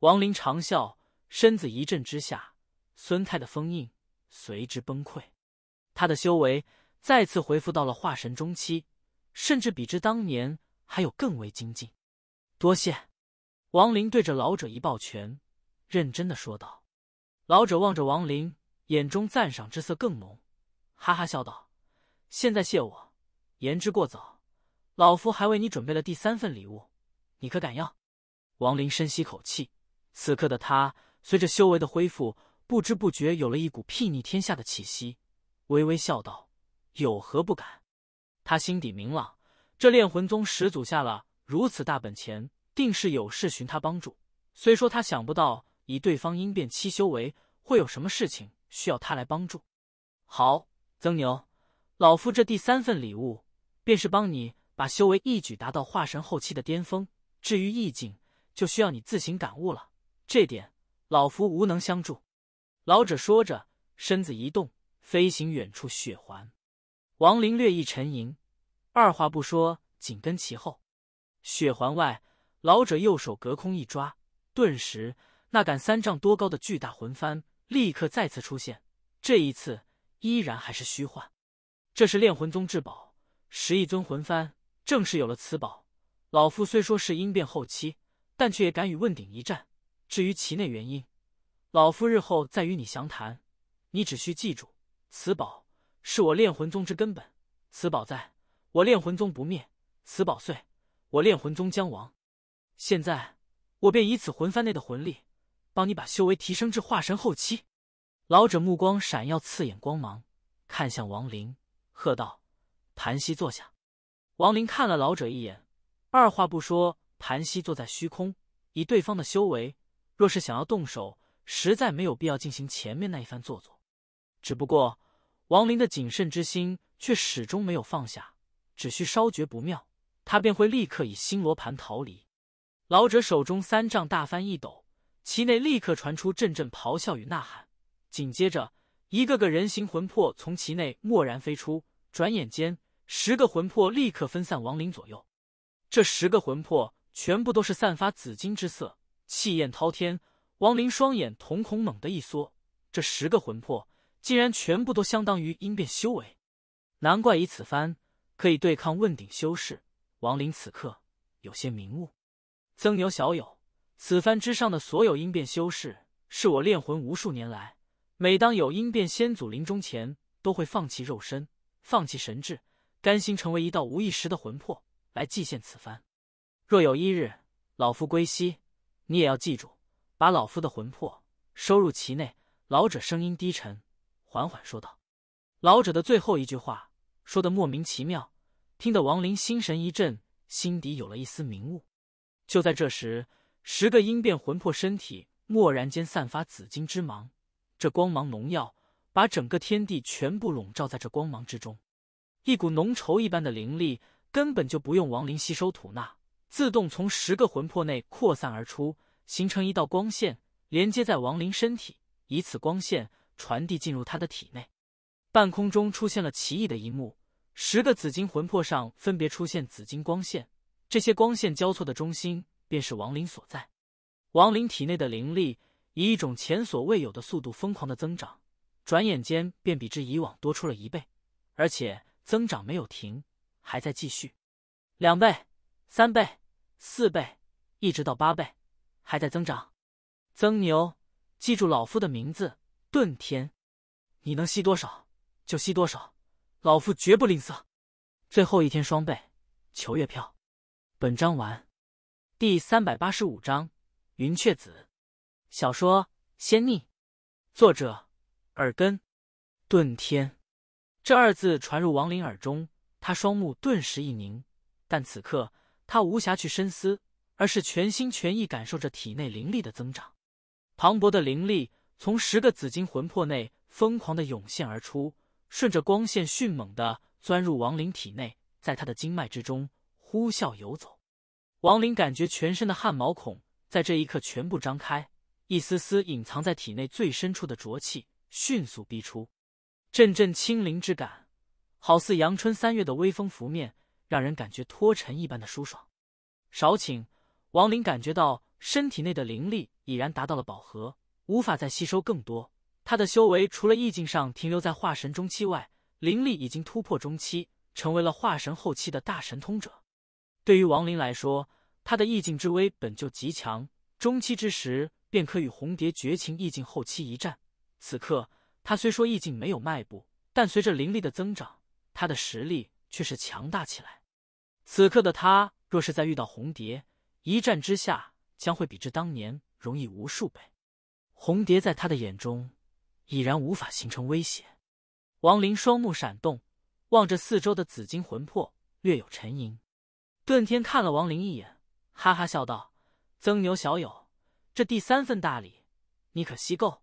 王林长啸，身子一震之下。孙泰的封印随之崩溃，他的修为再次恢复到了化神中期，甚至比之当年还有更为精进。多谢，王林对着老者一抱拳，认真的说道。老者望着王林，眼中赞赏之色更浓，哈哈笑道：“现在谢我，言之过早，老夫还为你准备了第三份礼物，你可敢要？”王林深吸口气，此刻的他随着修为的恢复。不知不觉有了一股睥睨天下的气息，微微笑道：“有何不敢？”他心底明朗，这炼魂宗始祖下了如此大本钱，定是有事寻他帮助。虽说他想不到以对方阴变期修为，会有什么事情需要他来帮助。好，曾牛，老夫这第三份礼物，便是帮你把修为一举达到化神后期的巅峰。至于意境，就需要你自行感悟了，这点老夫无能相助。老者说着，身子一动，飞行远处。雪环，王林略一沉吟，二话不说，紧跟其后。雪环外，老者右手隔空一抓，顿时那杆三丈多高的巨大魂幡立刻再次出现。这一次，依然还是虚幻。这是炼魂宗至宝，十亿尊魂幡。正是有了此宝，老夫虽说是阴变后期，但却也敢与问鼎一战。至于其内原因。老夫日后再与你详谈，你只需记住，此宝是我炼魂宗之根本，此宝在我炼魂宗不灭，此宝碎，我炼魂宗将亡。现在，我便以此魂幡内的魂力，帮你把修为提升至化神后期。老者目光闪耀刺眼光芒，看向王林，喝道：“盘膝坐下。”王林看了老者一眼，二话不说，盘膝坐在虚空。以对方的修为，若是想要动手。实在没有必要进行前面那一番做作，只不过王林的谨慎之心却始终没有放下，只需稍觉不妙，他便会立刻以星罗盘逃离。老者手中三丈大幡一抖，其内立刻传出阵阵咆哮与呐喊，紧接着一个个人形魂魄从其内蓦然飞出，转眼间十个魂魄立刻分散王林左右。这十个魂魄全部都是散发紫金之色，气焰滔天。王林双眼瞳孔猛地一缩，这十个魂魄竟然全部都相当于阴变修为，难怪以此番可以对抗问鼎修士。王林此刻有些明悟。曾牛小友，此番之上的所有阴变修士，是我炼魂无数年来，每当有阴变先祖临终前，都会放弃肉身，放弃神智，甘心成为一道无意识的魂魄来祭献此番。若有一日老夫归西，你也要记住。把老夫的魂魄收入其内。老者声音低沉，缓缓说道：“老者的最后一句话说得莫名其妙，听得王林心神一震，心底有了一丝明悟。”就在这时，十个阴变魂魄身体蓦然间散发紫金之芒，这光芒浓耀，把整个天地全部笼罩在这光芒之中。一股浓稠一般的灵力，根本就不用王林吸收吐纳，自动从十个魂魄内扩散而出。形成一道光线，连接在亡灵身体，以此光线传递进入他的体内。半空中出现了奇异的一幕，十个紫金魂魄上分别出现紫金光线，这些光线交错的中心便是亡灵所在。亡灵体内的灵力以一种前所未有的速度疯狂的增长，转眼间便比之以往多出了一倍，而且增长没有停，还在继续。两倍、三倍、四倍，一直到八倍。还在增长，曾牛，记住老夫的名字，遁天，你能吸多少就吸多少，老夫绝不吝啬。最后一天双倍，求月票。本章完。第三百八十五章云雀子。小说《仙逆》，作者：耳根。遁天，这二字传入王林耳中，他双目顿时一凝。但此刻他无暇去深思。而是全心全意感受着体内灵力的增长，磅礴的灵力从十个紫金魂魄内疯狂的涌现而出，顺着光线迅猛的钻入王灵体内，在他的经脉之中呼啸游走。王灵感觉全身的汗毛孔在这一刻全部张开，一丝丝隐藏在体内最深处的浊气迅速逼出，阵阵清灵之感，好似阳春三月的微风拂面，让人感觉脱尘一般的舒爽。少顷。王林感觉到身体内的灵力已然达到了饱和，无法再吸收更多。他的修为除了意境上停留在化神中期外，灵力已经突破中期，成为了化神后期的大神通者。对于王林来说，他的意境之威本就极强，中期之时便可与红蝶绝情意境后期一战。此刻他虽说意境没有迈步，但随着灵力的增长，他的实力却是强大起来。此刻的他，若是在遇到红蝶，一战之下，将会比之当年容易无数倍。红蝶在他的眼中已然无法形成威胁。王林双目闪动，望着四周的紫金魂魄，略有沉吟。顿天看了王林一眼，哈哈笑道：“曾牛小友，这第三份大礼，你可惜够？”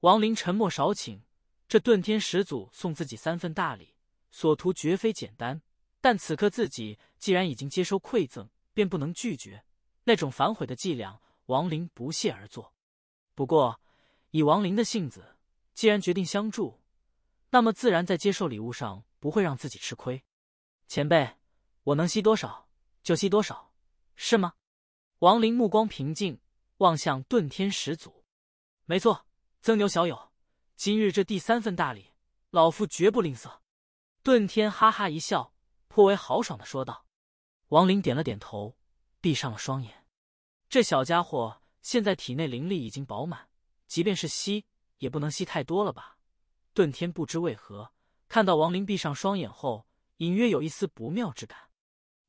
王林沉默少顷。这顿天始祖送自己三份大礼，所图绝非简单。但此刻自己既然已经接收馈赠，便不能拒绝。那种反悔的伎俩，王林不屑而做。不过，以王林的性子，既然决定相助，那么自然在接受礼物上不会让自己吃亏。前辈，我能吸多少就吸多少，是吗？王林目光平静，望向遁天始祖。没错，曾牛小友，今日这第三份大礼，老夫绝不吝啬。遁天哈哈一笑，颇为豪爽的说道。王林点了点头，闭上了双眼。这小家伙现在体内灵力已经饱满，即便是吸也不能吸太多了吧？顿天不知为何看到王林闭上双眼后，隐约有一丝不妙之感。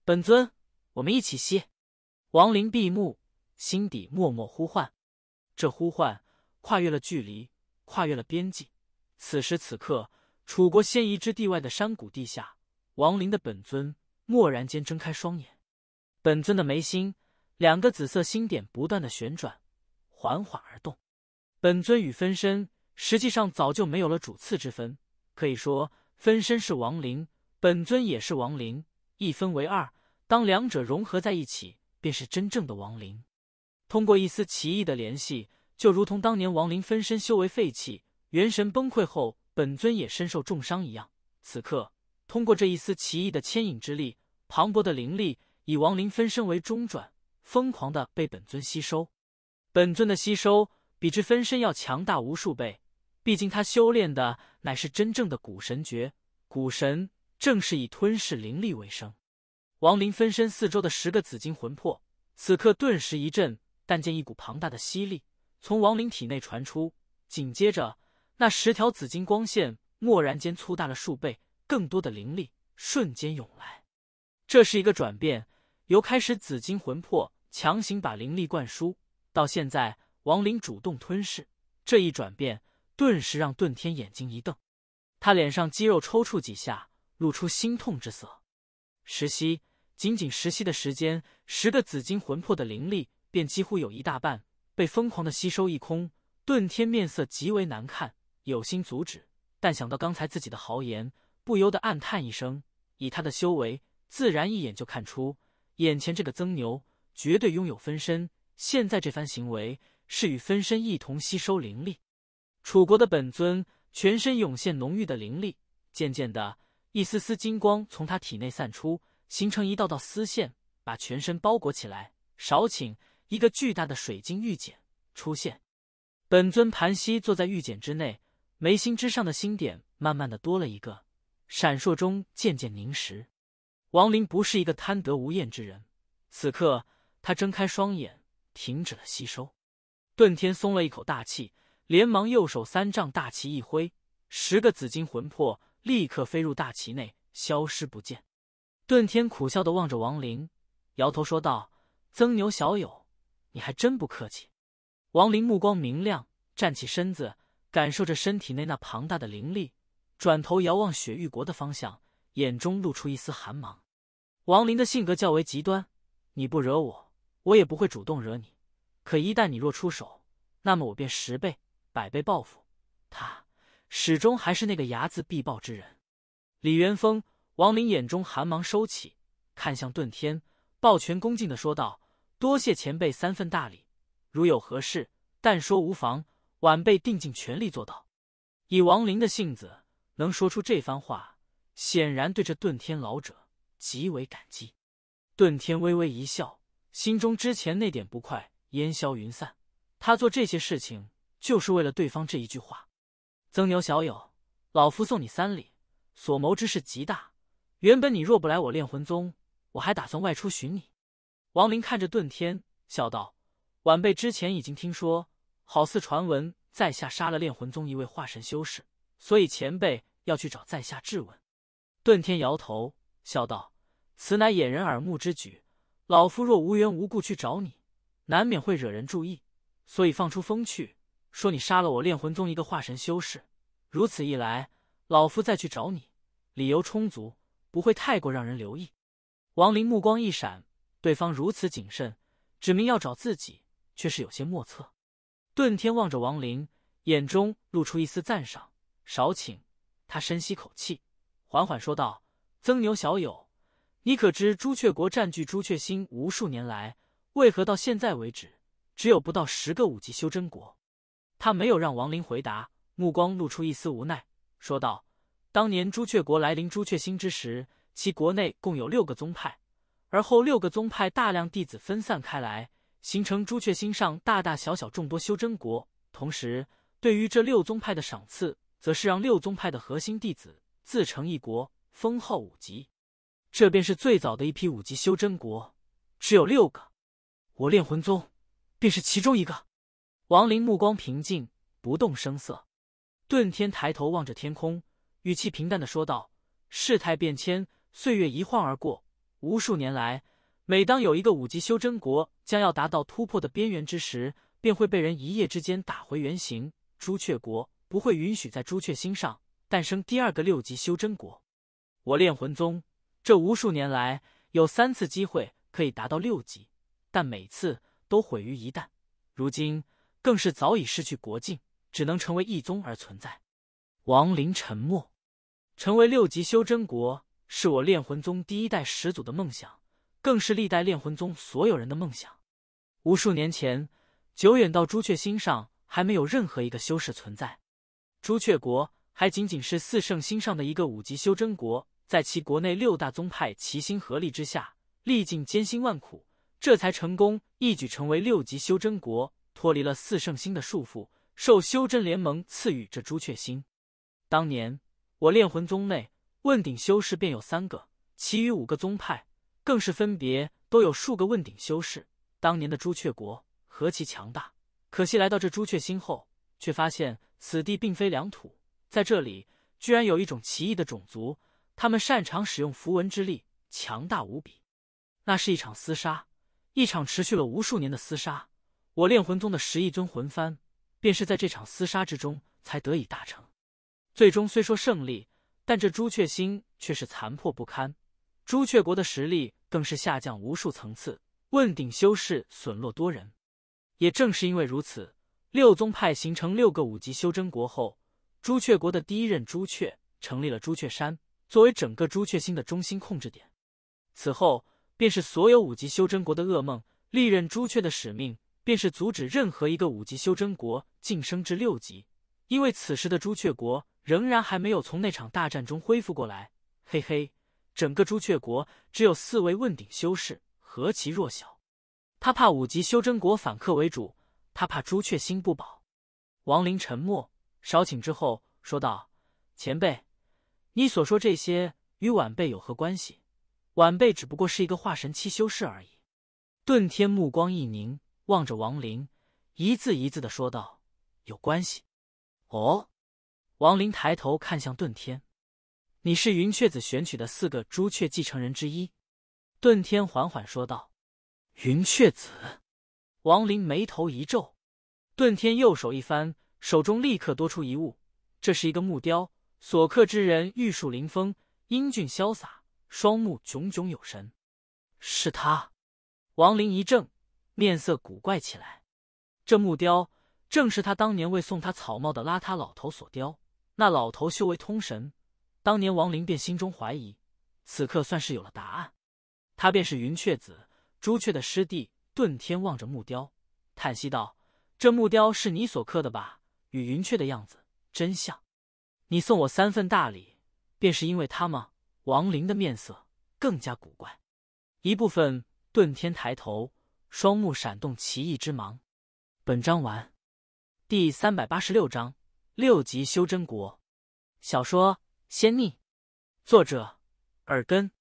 本尊，我们一起吸。王林闭目，心底默默呼唤。这呼唤跨越了距离，跨越了边界。此时此刻，楚国先移之地外的山谷地下，王林的本尊蓦然间睁开双眼，本尊的眉心。两个紫色星点不断的旋转，缓缓而动。本尊与分身实际上早就没有了主次之分，可以说分身是亡灵，本尊也是亡灵。一分为二，当两者融合在一起，便是真正的亡灵。通过一丝奇异的联系，就如同当年亡灵分身修为废弃、元神崩溃后，本尊也身受重伤一样。此刻，通过这一丝奇异的牵引之力，磅礴的灵力以亡灵分身为中转。疯狂的被本尊吸收，本尊的吸收比之分身要强大无数倍。毕竟他修炼的乃是真正的古神诀，古神正是以吞噬灵力为生。王林分身四周的十个紫金魂魄，此刻顿时一震，但见一股庞大的吸力从王林体内传出，紧接着那十条紫金光线蓦然间粗大了数倍，更多的灵力瞬间涌来。这是一个转变，由开始紫金魂魄。强行把灵力灌输，到现在王林主动吞噬，这一转变顿时让盾天眼睛一瞪，他脸上肌肉抽搐几下，露出心痛之色。十息，仅仅十息的时间，十个紫金魂魄的灵力便几乎有一大半被疯狂的吸收一空。盾天面色极为难看，有心阻止，但想到刚才自己的豪言，不由得暗叹一声：以他的修为，自然一眼就看出眼前这个曾牛。绝对拥有分身，现在这番行为是与分身一同吸收灵力。楚国的本尊全身涌现浓郁的灵力，渐渐的一丝丝金光从他体内散出，形成一道道丝线，把全身包裹起来。少顷，一个巨大的水晶玉简出现，本尊盘膝坐在玉简之内，眉心之上的星点慢慢的多了一个，闪烁中渐渐凝实。王林不是一个贪得无厌之人，此刻。他睁开双眼，停止了吸收。顿天松了一口大气，连忙右手三丈大旗一挥，十个紫金魂魄立刻飞入大旗内，消失不见。顿天苦笑的望着王林，摇头说道：“曾牛小友，你还真不客气。”王林目光明亮，站起身子，感受着身体内那庞大的灵力，转头遥望雪域国的方向，眼中露出一丝寒芒。王林的性格较为极端，你不惹我。我也不会主动惹你，可一旦你若出手，那么我便十倍、百倍报复。他始终还是那个睚眦必报之人。李元丰、王林眼中寒芒收起，看向顿天，抱拳恭敬的说道：“多谢前辈三份大礼，如有何事，但说无妨，晚辈定尽全力做到。”以王林的性子，能说出这番话，显然对这顿天老者极为感激。顿天微微一笑。心中之前那点不快烟消云散，他做这些事情就是为了对方这一句话。曾牛小友，老夫送你三礼，所谋之事极大。原本你若不来我炼魂宗，我还打算外出寻你。王林看着顿天，笑道：“晚辈之前已经听说，好似传闻在下杀了炼魂宗一位化神修士，所以前辈要去找在下质问。”顿天摇头笑道：“此乃掩人耳目之举。”老夫若无缘无故去找你，难免会惹人注意，所以放出风去，说你杀了我炼魂宗一个化神修士。如此一来，老夫再去找你，理由充足，不会太过让人留意。王林目光一闪，对方如此谨慎，指明要找自己，却是有些莫测。顿天望着王林，眼中露出一丝赞赏。少请，他深吸口气，缓缓说道：“曾牛小友。”你可知朱雀国占据朱雀星无数年来，为何到现在为止只有不到十个五级修真国？他没有让王林回答，目光露出一丝无奈，说道：“当年朱雀国来临朱雀星之时，其国内共有六个宗派，而后六个宗派大量弟子分散开来，形成朱雀星上大大小小众多修真国。同时，对于这六宗派的赏赐，则是让六宗派的核心弟子自成一国，封号五级。”这便是最早的一批五级修真国，只有六个。我炼魂宗便是其中一个。王林目光平静，不动声色。顿天抬头望着天空，语气平淡的说道：“事态变迁，岁月一晃而过，无数年来，每当有一个五级修真国将要达到突破的边缘之时，便会被人一夜之间打回原形。朱雀国不会允许在朱雀星上诞生第二个六级修真国。我炼魂宗。”这无数年来，有三次机会可以达到六级，但每次都毁于一旦。如今更是早已失去国境，只能成为一宗而存在。王林沉默。成为六级修真国，是我炼魂宗第一代始祖的梦想，更是历代炼魂宗所有人的梦想。无数年前，久远到朱雀星上还没有任何一个修士存在，朱雀国还仅仅是四圣星上的一个五级修真国。在其国内六大宗派齐心合力之下，历尽艰辛万苦，这才成功一举成为六级修真国，脱离了四圣星的束缚，受修真联盟赐予这朱雀星。当年我炼魂宗内问鼎修士便有三个，其余五个宗派更是分别都有数个问鼎修士。当年的朱雀国何其强大，可惜来到这朱雀星后，却发现此地并非良土，在这里居然有一种奇异的种族。他们擅长使用符文之力，强大无比。那是一场厮杀，一场持续了无数年的厮杀。我炼魂宗的十亿尊魂幡，便是在这场厮杀之中才得以大成。最终虽说胜利，但这朱雀星却是残破不堪。朱雀国的实力更是下降无数层次，问鼎修士损落多人。也正是因为如此，六宗派形成六个五级修真国后，朱雀国的第一任朱雀成立了朱雀山。作为整个朱雀星的中心控制点，此后便是所有五级修真国的噩梦。历任朱雀的使命便是阻止任何一个五级修真国晋升至六级，因为此时的朱雀国仍然还没有从那场大战中恢复过来。嘿嘿，整个朱雀国只有四位问鼎修士，何其弱小！他怕五级修真国反客为主，他怕朱雀星不保。王林沉默，稍顷之后说道：“前辈。”你所说这些与晚辈有何关系？晚辈只不过是一个化神期修士而已。顿天目光一凝，望着王林，一字一字的说道：“有关系。”哦。王林抬头看向顿天：“你是云雀子选取的四个朱雀继承人之一。”顿天缓缓说道：“云雀子。”王林眉头一皱。顿天右手一翻，手中立刻多出一物，这是一个木雕。所刻之人玉树临风，英俊潇洒，双目炯炯有神。是他，王林一怔，面色古怪起来。这木雕正是他当年为送他草帽的邋遢老头所雕。那老头修为通神，当年王林便心中怀疑，此刻算是有了答案。他便是云雀子，朱雀的师弟。顿天望着木雕，叹息道：“这木雕是你所刻的吧？与云雀的样子真像。”你送我三份大礼，便是因为他吗？王林的面色更加古怪。一部分遁天抬头，双目闪动奇异之芒。本章完，第三百八十六章六级修真国小说仙逆，作者耳根。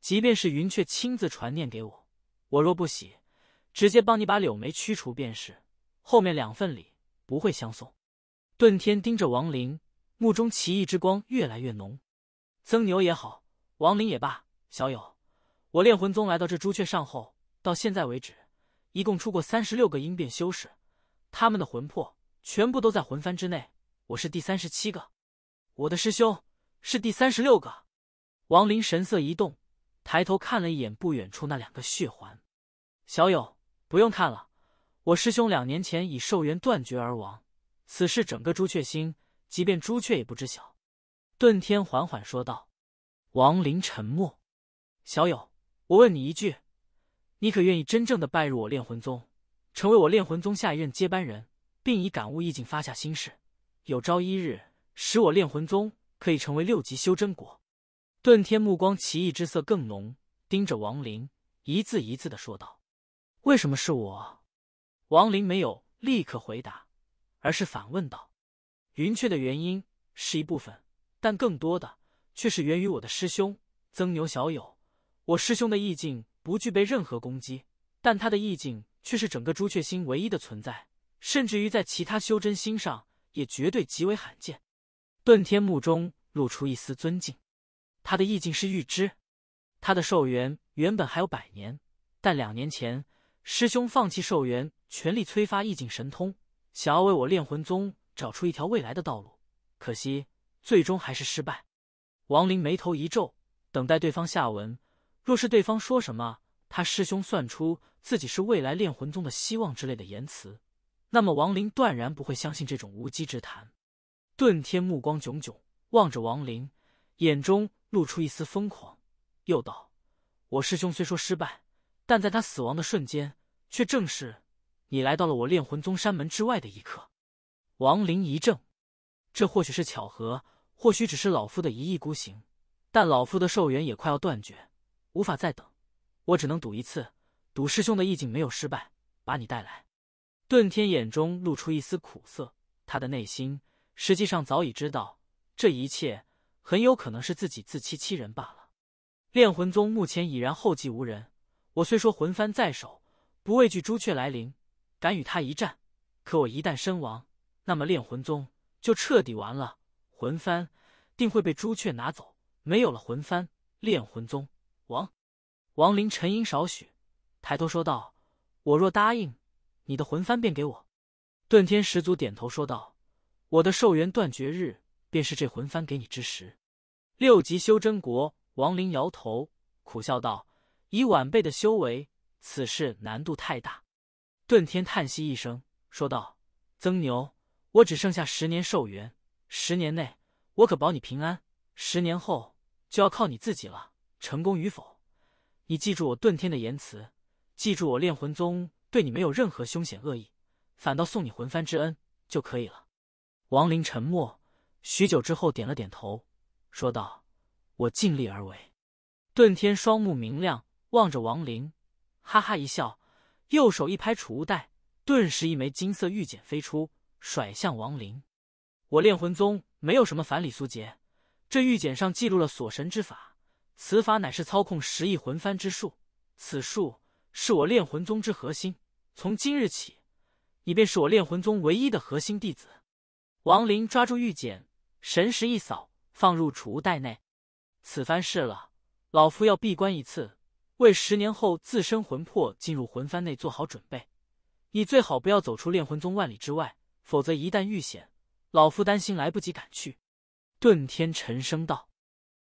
即便是云雀亲自传念给我，我若不喜，直接帮你把柳眉驱除便是。后面两份礼不会相送。遁天盯着王林。目中奇异之光越来越浓，曾牛也好，王林也罢，小友，我炼魂宗来到这朱雀上后，到现在为止，一共出过三十六个阴变修士，他们的魂魄全部都在魂幡之内。我是第三十七个，我的师兄是第三十六个。王林神色一动，抬头看了一眼不远处那两个血环，小友不用看了，我师兄两年前以寿元断绝而亡，此事整个朱雀星。即便朱雀也不知晓，顿天缓缓说道：“王林，沉默。小友，我问你一句，你可愿意真正的拜入我炼魂宗，成为我炼魂宗下一任接班人，并以感悟意境发下心事，有朝一日使我炼魂宗可以成为六级修真国？”顿天目光奇异之色更浓，盯着王林，一字一字的说道：“为什么是我？”王林没有立刻回答，而是反问道。云雀的原因是一部分，但更多的却是源于我的师兄曾牛小友。我师兄的意境不具备任何攻击，但他的意境却是整个朱雀星唯一的存在，甚至于在其他修真星上也绝对极为罕见。遁天目中露出一丝尊敬。他的意境是预知，他的寿元原本还有百年，但两年前师兄放弃寿元，全力催发意境神通，想要为我炼魂宗。找出一条未来的道路，可惜最终还是失败。王林眉头一皱，等待对方下文。若是对方说什么他师兄算出自己是未来炼魂宗的希望之类的言辞，那么王林断然不会相信这种无稽之谈。顿天目光炯炯，望着王林，眼中露出一丝疯狂，又道：“我师兄虽说失败，但在他死亡的瞬间，却正是你来到了我炼魂宗山门之外的一刻。”王林一怔，这或许是巧合，或许只是老夫的一意孤行。但老夫的寿元也快要断绝，无法再等，我只能赌一次，赌师兄的意境没有失败，把你带来。顿天眼中露出一丝苦涩，他的内心实际上早已知道，这一切很有可能是自己自欺欺人罢了。炼魂宗目前已然后继无人，我虽说魂幡在手，不畏惧朱雀来临，敢与他一战。可我一旦身亡，那么炼魂宗就彻底完了，魂幡定会被朱雀拿走。没有了魂幡，炼魂宗王王林沉吟少许，抬头说道：“我若答应，你的魂幡便给我。”顿天始祖点头说道：“我的寿元断绝日，便是这魂幡给你之时。”六级修真国，王林摇头苦笑道：“以晚辈的修为，此事难度太大。”顿天叹息一声说道：“曾牛。”我只剩下十年寿元，十年内我可保你平安，十年后就要靠你自己了。成功与否，你记住我遁天的言辞，记住我炼魂宗对你没有任何凶险恶意，反倒送你魂幡之恩就可以了。王林沉默许久之后，点了点头，说道：“我尽力而为。”遁天双目明亮，望着王林，哈哈一笑，右手一拍储物袋，顿时一枚金色玉简飞出。甩向王林，我炼魂宗没有什么凡礼俗节。这玉简上记录了锁神之法，此法乃是操控十亿魂幡之术，此术是我炼魂宗之核心。从今日起，你便是我炼魂宗唯一的核心弟子。王林抓住玉简，神识一扫，放入储物袋内。此番事了，老夫要闭关一次，为十年后自身魂魄进入魂幡内做好准备。你最好不要走出炼魂宗万里之外。否则一旦遇险，老夫担心来不及赶去。顿天沉声道。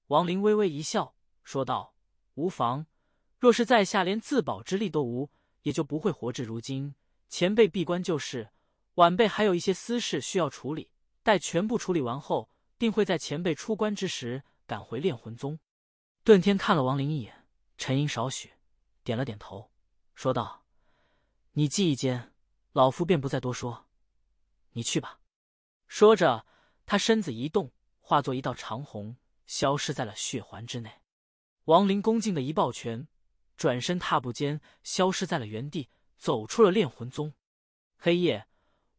王林微微一笑，说道：“无妨，若是在下连自保之力都无，也就不会活至如今。前辈闭关就是，晚辈还有一些私事需要处理，待全部处理完后，定会在前辈出关之时赶回炼魂宗。”顿天看了王林一眼，沉吟少许，点了点头，说道：“你记忆间，老夫便不再多说。”你去吧，说着，他身子一动，化作一道长虹，消失在了血环之内。王林恭敬的一抱拳，转身踏步间，消失在了原地，走出了炼魂宗。黑夜，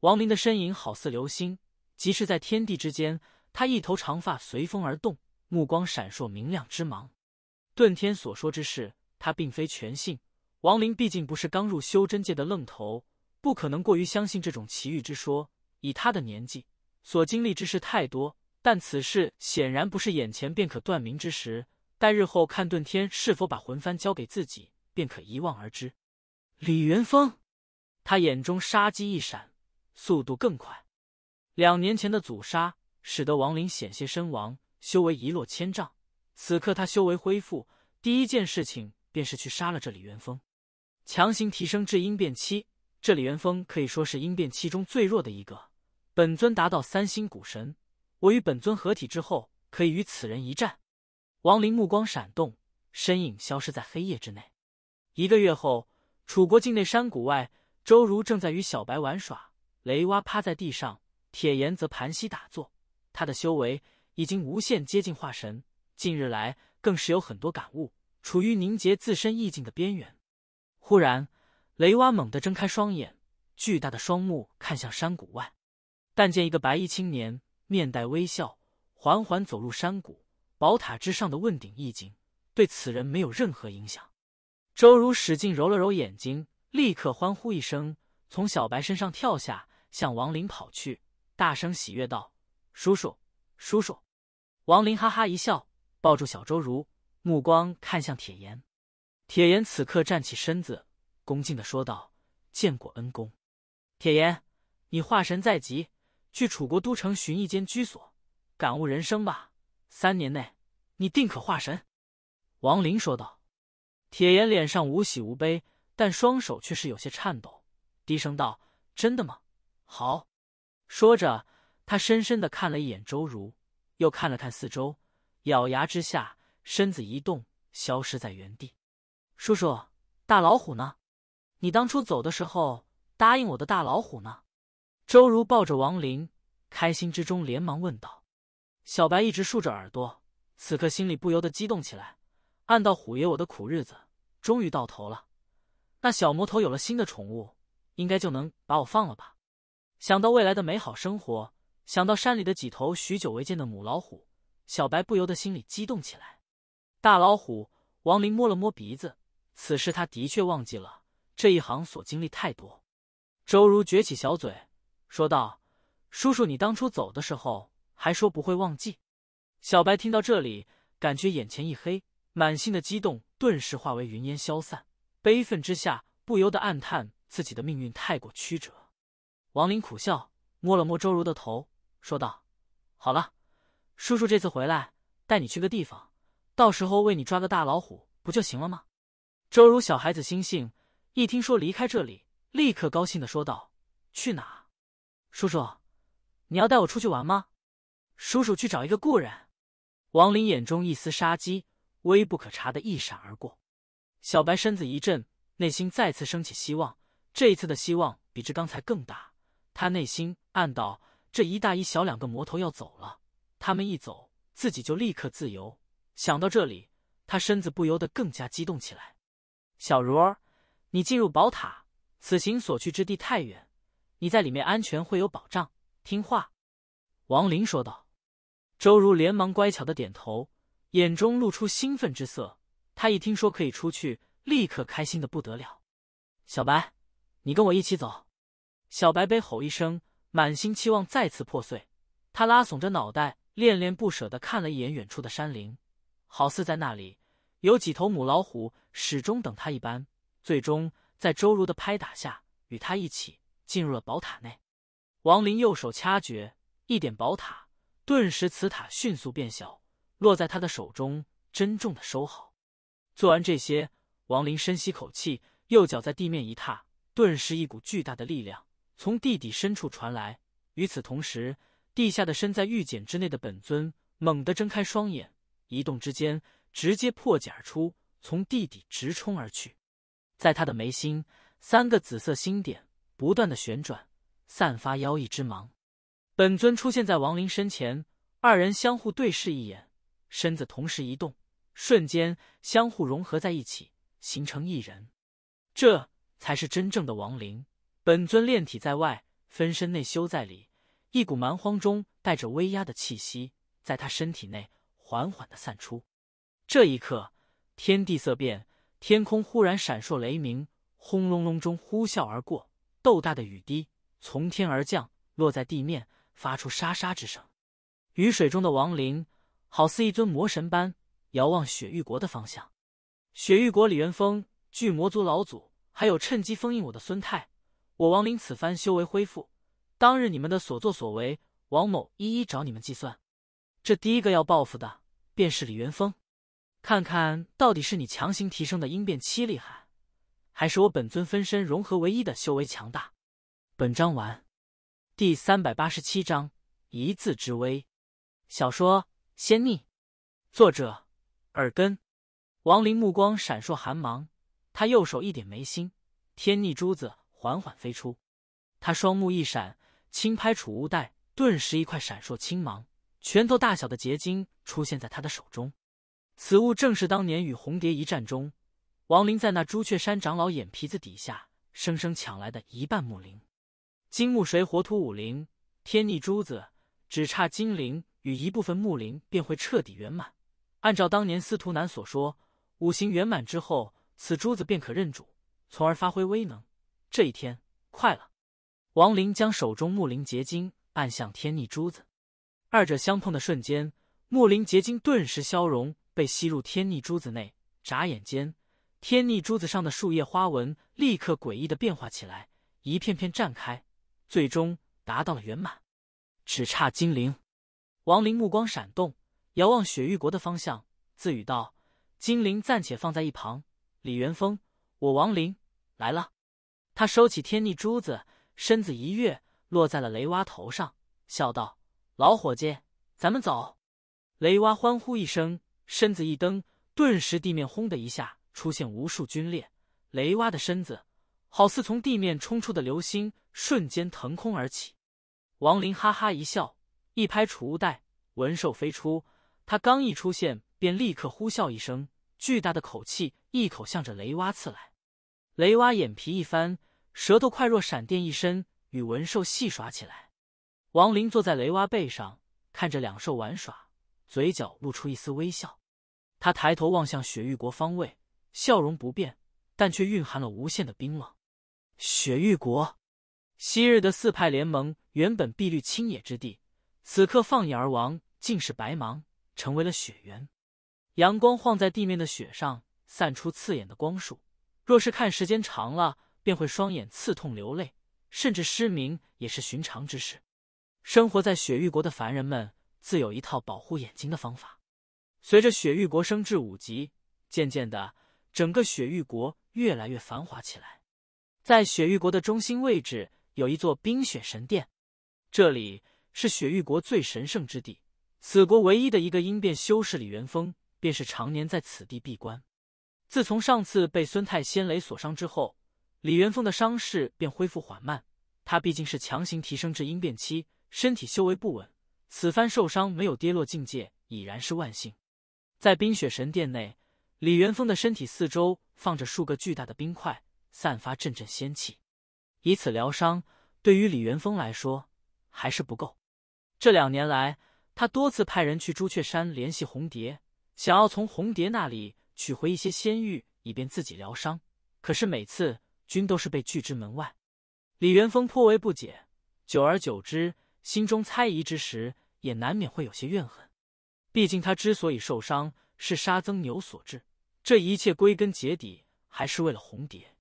王林的身影好似流星，即使在天地之间，他一头长发随风而动，目光闪烁明亮之芒。遁天所说之事，他并非全信。王林毕竟不是刚入修真界的愣头，不可能过于相信这种奇遇之说。以他的年纪，所经历之事太多，但此事显然不是眼前便可断明之时。待日后看顿天是否把魂幡交给自己，便可一望而知。李元丰，他眼中杀机一闪，速度更快。两年前的阻杀，使得王林险些身亡，修为一落千丈。此刻他修为恢复，第一件事情便是去杀了这李元丰，强行提升至阴变期。这李元丰可以说是阴变期中最弱的一个。本尊达到三星古神，我与本尊合体之后，可以与此人一战。王林目光闪动，身影消失在黑夜之内。一个月后，楚国境内山谷外，周如正在与小白玩耍，雷蛙趴在地上，铁岩则盘膝打坐。他的修为已经无限接近化神，近日来更是有很多感悟，处于凝结自身意境的边缘。忽然，雷蛙猛地睁开双眼，巨大的双目看向山谷外。但见一个白衣青年面带微笑，缓缓走入山谷。宝塔之上的问鼎意境对此人没有任何影响。周如使劲揉了揉眼睛，立刻欢呼一声，从小白身上跳下，向王林跑去，大声喜悦道：“叔叔，叔叔！”王林哈哈一笑，抱住小周如，目光看向铁岩。铁岩此刻站起身子，恭敬的说道：“见过恩公。”铁岩，你化神在即。去楚国都城寻一间居所，感悟人生吧。三年内，你定可化神。”王林说道。铁岩脸上无喜无悲，但双手却是有些颤抖，低声道：“真的吗？”“好。”说着，他深深的看了一眼周如，又看了看四周，咬牙之下，身子一动，消失在原地。“叔叔，大老虎呢？你当初走的时候答应我的大老虎呢？”周如抱着王林，开心之中连忙问道：“小白一直竖着耳朵，此刻心里不由得激动起来，暗道虎爷我的苦日子终于到头了。那小魔头有了新的宠物，应该就能把我放了吧？”想到未来的美好生活，想到山里的几头许久未见的母老虎，小白不由得心里激动起来。大老虎王林摸了摸鼻子，此时他的确忘记了，这一行所经历太多。周如撅起小嘴。说道：“叔叔，你当初走的时候还说不会忘记。”小白听到这里，感觉眼前一黑，满心的激动顿时化为云烟消散，悲愤之下不由得暗叹自己的命运太过曲折。王林苦笑，摸了摸周如的头，说道：“好了，叔叔这次回来带你去个地方，到时候为你抓个大老虎不就行了吗？”周如小孩子心性，一听说离开这里，立刻高兴的说道：“去哪？”叔叔，你要带我出去玩吗？叔叔去找一个故人。王林眼中一丝杀机，微不可察的一闪而过。小白身子一震，内心再次升起希望。这一次的希望比之刚才更大。他内心暗道：这一大一小两个魔头要走了，他们一走，自己就立刻自由。想到这里，他身子不由得更加激动起来。小如儿，你进入宝塔，此行所去之地太远。你在里面安全会有保障，听话。”王林说道。周如连忙乖巧的点头，眼中露出兴奋之色。他一听说可以出去，立刻开心的不得了。小白，你跟我一起走。”小白被吼一声，满心期望再次破碎。他拉耸着脑袋，恋恋不舍的看了一眼远处的山林，好似在那里有几头母老虎始终等他一般。最终，在周如的拍打下，与他一起。进入了宝塔内，王林右手掐诀，一点宝塔，顿时此塔迅速变小，落在他的手中，珍重的收好。做完这些，王林深吸口气，右脚在地面一踏，顿时一股巨大的力量从地底深处传来。与此同时，地下的身在玉简之内的本尊猛地睁开双眼，一动之间，直接破茧而出，从地底直冲而去。在他的眉心，三个紫色星点。不断的旋转，散发妖异之芒。本尊出现在王林身前，二人相互对视一眼，身子同时移动，瞬间相互融合在一起，形成一人。这才是真正的亡灵。本尊炼体在外，分身内修在里。一股蛮荒中带着威压的气息，在他身体内缓缓的散出。这一刻，天地色变，天空忽然闪烁雷鸣，轰隆隆中呼啸而过。豆大的雨滴从天而降，落在地面，发出沙沙之声。雨水中的王林好似一尊魔神般，遥望雪域国的方向。雪域国李元峰、巨魔族老祖，还有趁机封印我的孙太，我王林此番修为恢复，当日你们的所作所为，王某一一找你们计算。这第一个要报复的，便是李元峰，看看到底是你强行提升的阴变期厉害。还是我本尊分身融合唯一的修为强大。本章完。第三百八十七章一字之威。小说《仙逆》，作者：耳根。王林目光闪烁寒芒，他右手一点眉心，天逆珠子缓缓飞出。他双目一闪，轻拍储物袋，顿时一块闪烁青芒、拳头大小的结晶出现在他的手中。此物正是当年与红蝶一战中。王林在那朱雀山长老眼皮子底下，生生抢来的一半木灵，金木水火土五灵，天逆珠子只差金灵与一部分木灵便会彻底圆满。按照当年司徒南所说，五行圆满之后，此珠子便可认主，从而发挥威能。这一天快了。王林将手中木灵结晶按向天逆珠子，二者相碰的瞬间，木灵结晶顿时消融，被吸入天逆珠子内。眨眼间。天逆珠子上的树叶花纹立刻诡异的变化起来，一片片绽开，最终达到了圆满，只差精灵。王林目光闪动，遥望雪域国的方向，自语道：“精灵暂且放在一旁。”李元丰，我王林来了。他收起天逆珠子，身子一跃，落在了雷蛙头上，笑道：“老伙计，咱们走。”雷蛙欢呼一声，身子一蹬，顿时地面轰的一下。出现无数龟裂，雷蛙的身子好似从地面冲出的流星，瞬间腾空而起。王林哈哈一笑，一拍储物袋，文兽飞出。他刚一出现，便立刻呼啸一声，巨大的口气一口向着雷蛙刺来。雷蛙眼皮一翻，舌头快若闪电一伸，与文兽戏耍起来。王林坐在雷蛙背上，看着两兽玩耍，嘴角露出一丝微笑。他抬头望向雪域国方位。笑容不变，但却蕴含了无限的冰冷。雪域国昔日的四派联盟，原本碧绿青野之地，此刻放眼而望，尽是白茫，成为了雪原。阳光晃在地面的雪上，散出刺眼的光束。若是看时间长了，便会双眼刺痛流泪，甚至失明也是寻常之事。生活在雪域国的凡人们，自有一套保护眼睛的方法。随着雪域国升至五级，渐渐的。整个雪域国越来越繁华起来，在雪域国的中心位置有一座冰雪神殿，这里是雪域国最神圣之地。此国唯一的一个因变修士李元丰，便是常年在此地闭关。自从上次被孙太仙雷所伤之后，李元丰的伤势便恢复缓慢。他毕竟是强行提升至阴变期，身体修为不稳，此番受伤没有跌落境界，已然是万幸。在冰雪神殿内。李元丰的身体四周放着数个巨大的冰块，散发阵阵仙气，以此疗伤。对于李元丰来说，还是不够。这两年来，他多次派人去朱雀山联系红蝶，想要从红蝶那里取回一些仙玉，以便自己疗伤。可是每次均都是被拒之门外。李元丰颇为不解，久而久之，心中猜疑之时，也难免会有些怨恨。毕竟他之所以受伤，是沙僧牛所致。这一切归根结底还是为了红蝶。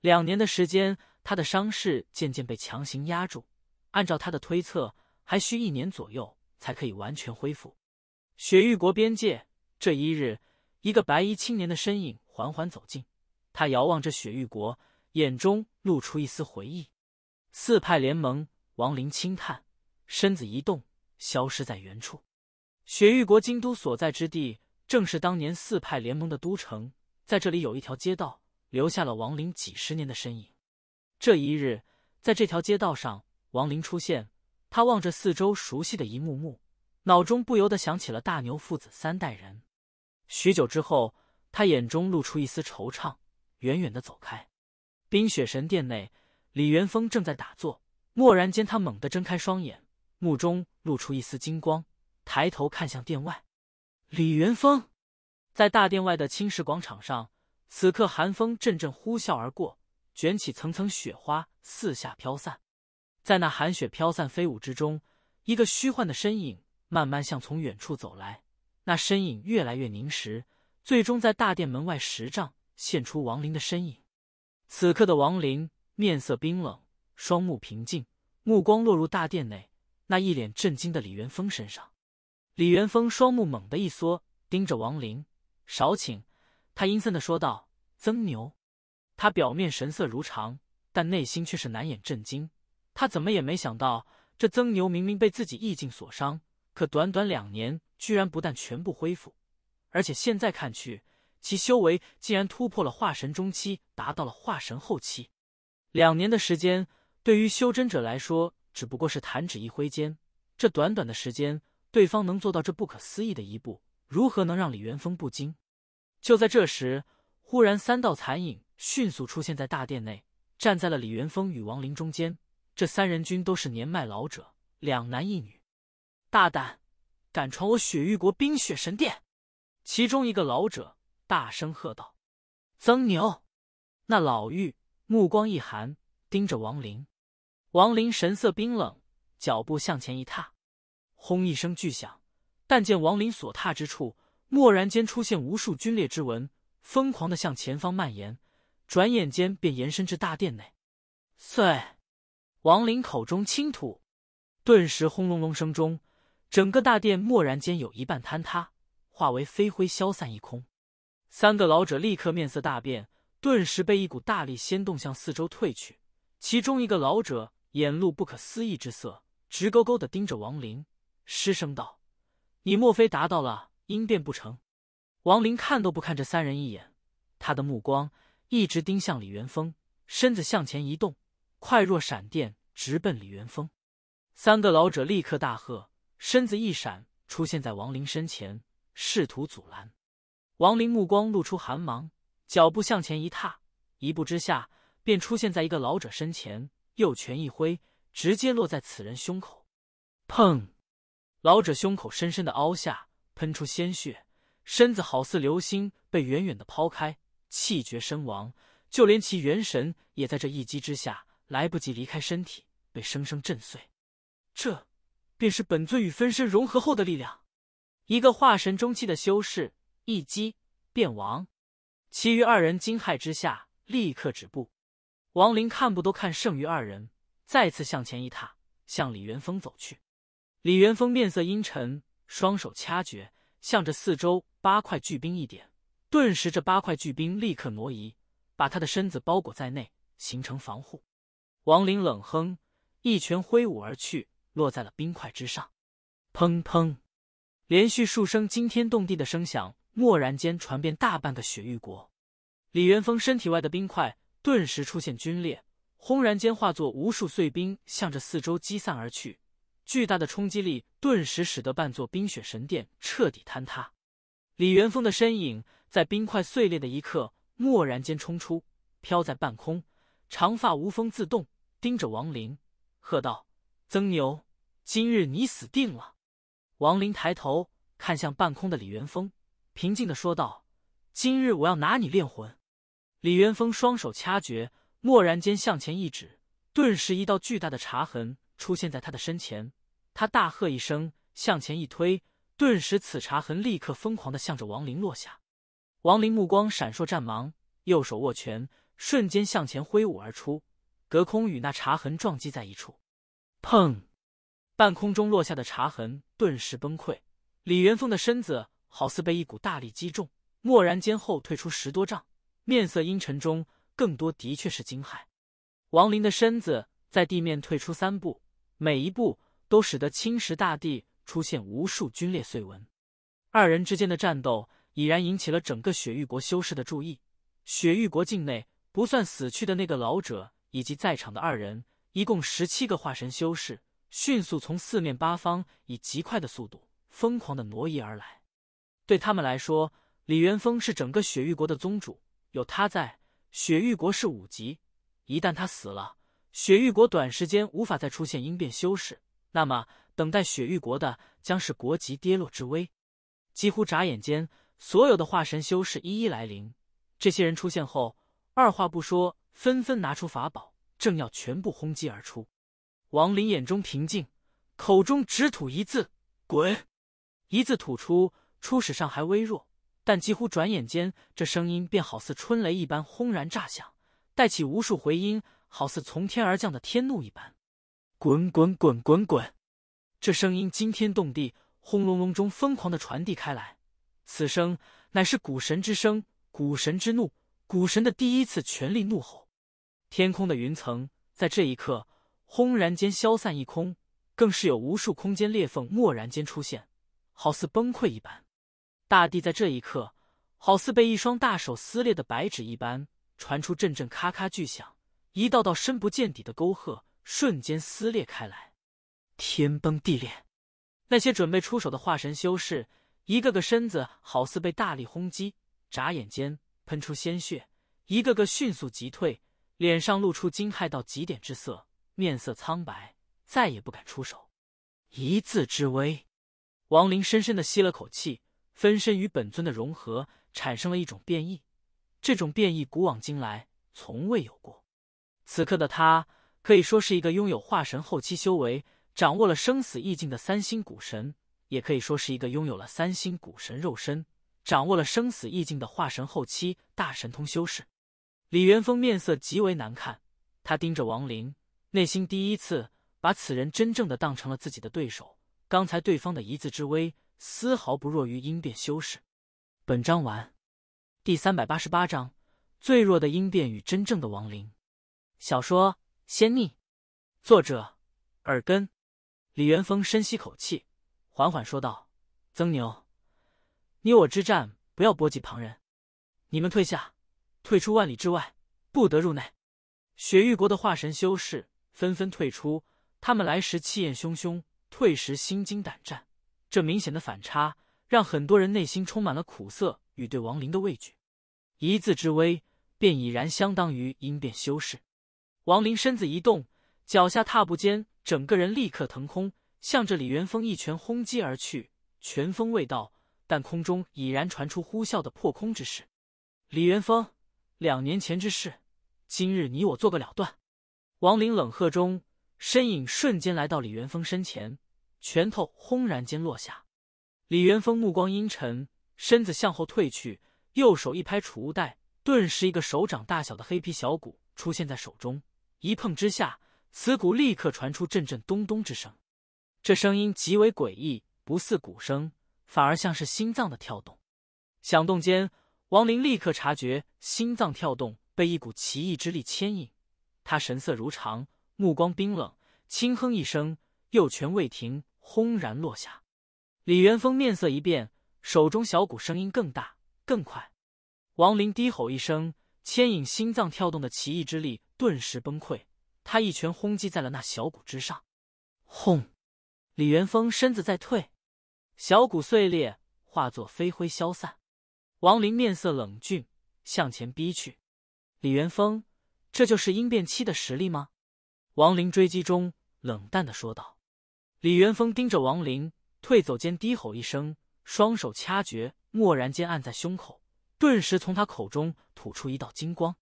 两年的时间，他的伤势渐渐被强行压住。按照他的推测，还需一年左右才可以完全恢复。雪域国边界，这一日，一个白衣青年的身影缓缓走近。他遥望着雪域国，眼中露出一丝回忆。四派联盟，王林轻叹，身子一动，消失在原处。雪域国京都所在之地。正是当年四派联盟的都城，在这里有一条街道，留下了王林几十年的身影。这一日，在这条街道上，王林出现，他望着四周熟悉的一幕幕，脑中不由得想起了大牛父子三代人。许久之后，他眼中露出一丝惆怅，远远的走开。冰雪神殿内，李元丰正在打坐，蓦然间他猛地睁开双眼，目中露出一丝金光，抬头看向殿外。李元芳，在大殿外的青石广场上，此刻寒风阵阵呼啸而过，卷起层层雪花，四下飘散。在那寒雪飘散飞舞之中，一个虚幻的身影慢慢向从远处走来。那身影越来越凝实，最终在大殿门外十丈现出王林的身影。此刻的王林面色冰冷，双目平静，目光落入大殿内那一脸震惊的李元芳身上。李元丰双目猛地一缩，盯着王林，少顷，他阴森的说道：“曾牛。”他表面神色如常，但内心却是难掩震惊。他怎么也没想到，这曾牛明明被自己意境所伤，可短短两年，居然不但全部恢复，而且现在看去，其修为竟然突破了化神中期，达到了化神后期。两年的时间，对于修真者来说，只不过是弹指一挥间。这短短的时间。对方能做到这不可思议的一步，如何能让李元丰不惊？就在这时，忽然三道残影迅速出现在大殿内，站在了李元丰与王林中间。这三人均都是年迈老者，两男一女。大胆，敢闯我雪域国冰雪神殿！其中一个老者大声喝道：“曾牛！”那老妪目光一寒，盯着王林。王林神色冰冷，脚步向前一踏。轰一声巨响，但见王林所踏之处，蓦然间出现无数皲裂之纹，疯狂地向前方蔓延，转眼间便延伸至大殿内。碎！王林口中轻吐，顿时轰隆隆声中，整个大殿蓦然间有一半坍塌，化为飞灰消散一空。三个老者立刻面色大变，顿时被一股大力掀动向四周退去。其中一个老者眼露不可思议之色，直勾勾的盯着王林。失声道：“你莫非达到了因变不成？”王林看都不看这三人一眼，他的目光一直盯向李元峰，身子向前一动，快若闪电，直奔李元峰。三个老者立刻大喝，身子一闪，出现在王林身前，试图阻拦。王林目光露出寒芒，脚步向前一踏，一步之下，便出现在一个老者身前，右拳一挥，直接落在此人胸口，砰。老者胸口深深的凹下，喷出鲜血，身子好似流星被远远的抛开，气绝身亡。就连其元神也在这一击之下，来不及离开身体，被生生震碎。这便是本尊与分身融合后的力量。一个化神中期的修士一击便亡，其余二人惊骇之下立刻止步。王林看不都看，剩余二人再次向前一踏，向李元峰走去。李元丰面色阴沉，双手掐诀，向着四周八块巨冰一点，顿时这八块巨冰立刻挪移，把他的身子包裹在内，形成防护。王林冷哼，一拳挥舞而去，落在了冰块之上。砰砰，连续数声惊天动地的声响，蓦然间传遍大半个雪域国。李元丰身体外的冰块顿时出现龟裂，轰然间化作无数碎冰，向着四周击散而去。巨大的冲击力顿时使得半座冰雪神殿彻底坍塌，李元丰的身影在冰块碎裂的一刻蓦然间冲出，飘在半空，长发无风自动，盯着王林，喝道：“曾牛，今日你死定了！”王林抬头看向半空的李元丰，平静的说道：“今日我要拿你炼魂。”李元丰双手掐诀，蓦然间向前一指，顿时一道巨大的茶痕。出现在他的身前，他大喝一声，向前一推，顿时此茶痕立刻疯狂的向着王林落下。王林目光闪烁战芒，右手握拳，瞬间向前挥舞而出，隔空与那茶痕撞击在一处。砰！半空中落下的茶痕顿时崩溃，李元丰的身子好似被一股大力击中，蓦然间后退出十多丈，面色阴沉中更多的确是惊骇。王林的身子在地面退出三步。每一步都使得青石大地出现无数龟裂碎纹，二人之间的战斗已然引起了整个雪域国修士的注意。雪域国境内不算死去的那个老者以及在场的二人，一共十七个化神修士，迅速从四面八方以极快的速度疯狂的挪移而来。对他们来说，李元丰是整个雪域国的宗主，有他在，雪域国是五级；一旦他死了，雪域国短时间无法再出现应变修士，那么等待雪域国的将是国级跌落之危。几乎眨眼间，所有的化神修士一一来临。这些人出现后，二话不说，纷纷拿出法宝，正要全部轰击而出。王林眼中平静，口中只吐一字：“滚！”一字吐出，初始上还微弱，但几乎转眼间，这声音便好似春雷一般轰然炸响，带起无数回音。好似从天而降的天怒一般，滚滚滚滚滚，这声音惊天动地，轰隆隆中疯狂的传递开来。此声乃是古神之声，古神之怒，古神的第一次全力怒吼。天空的云层在这一刻轰然间消散一空，更是有无数空间裂缝蓦然间出现，好似崩溃一般。大地在这一刻好似被一双大手撕裂的白纸一般，传出阵阵咔咔巨响。一道道深不见底的沟壑瞬间撕裂开来，天崩地裂。那些准备出手的化神修士，一个个身子好似被大力轰击，眨眼间喷出鲜血，一个个迅速急退，脸上露出惊骇到极点之色，面色苍白，再也不敢出手。一字之威，王林深深的吸了口气，分身与本尊的融合产生了一种变异，这种变异古往今来从未有过。此刻的他可以说是一个拥有化神后期修为、掌握了生死意境的三星古神，也可以说是一个拥有了三星古神肉身、掌握了生死意境的化神后期大神通修士。李元峰面色极为难看，他盯着王林，内心第一次把此人真正的当成了自己的对手。刚才对方的一字之威，丝毫不弱于应变修士。本章完。第三百八十八章：最弱的应变与真正的王林。小说《仙逆》，作者耳根。李元芳深吸口气，缓缓说道：“曾牛，你我之战，不要波及旁人。你们退下，退出万里之外，不得入内。”雪域国的化神修士纷纷退出。他们来时气焰汹汹，退时心惊胆战。这明显的反差，让很多人内心充满了苦涩与对亡灵的畏惧。一字之威，便已然相当于应变修士。王林身子一动，脚下踏步间，整个人立刻腾空，向着李元峰一拳轰击而去。拳风未到，但空中已然传出呼啸的破空之势。李元峰，两年前之事，今日你我做个了断。王林冷喝中，身影瞬间来到李元峰身前，拳头轰然间落下。李元峰目光阴沉，身子向后退去，右手一拍储物袋，顿时一个手掌大小的黑皮小鼓出现在手中。一碰之下，此鼓立刻传出阵阵咚咚之声，这声音极为诡异，不似鼓声，反而像是心脏的跳动。响动间，王林立刻察觉心脏跳动被一股奇异之力牵引，他神色如常，目光冰冷，轻哼一声，右拳未停，轰然落下。李元峰面色一变，手中小鼓声音更大更快。王林低吼一声，牵引心脏跳动的奇异之力。顿时崩溃，他一拳轰击在了那小骨之上，轰！李元丰身子在退，小骨碎裂，化作飞灰消散。王林面色冷峻，向前逼去。李元丰，这就是阴变期的实力吗？王林追击中，冷淡的说道。李元丰盯着王林，退走间低吼一声，双手掐诀，蓦然间按在胸口，顿时从他口中吐出一道金光。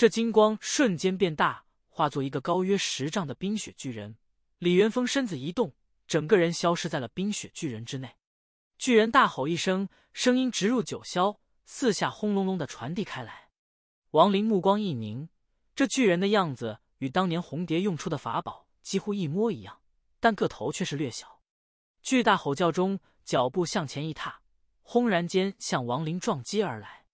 这金光瞬间变大，化作一个高约十丈的冰雪巨人。李元丰身子一动，整个人消失在了冰雪巨人之内。巨人大吼一声，声音直入九霄，四下轰隆隆的传递开来。王林目光一凝，这巨人的样子与当年红蝶用出的法宝几乎一模一样，但个头却是略小。巨大吼叫中，脚步向前一踏，轰然间向王林撞击而来。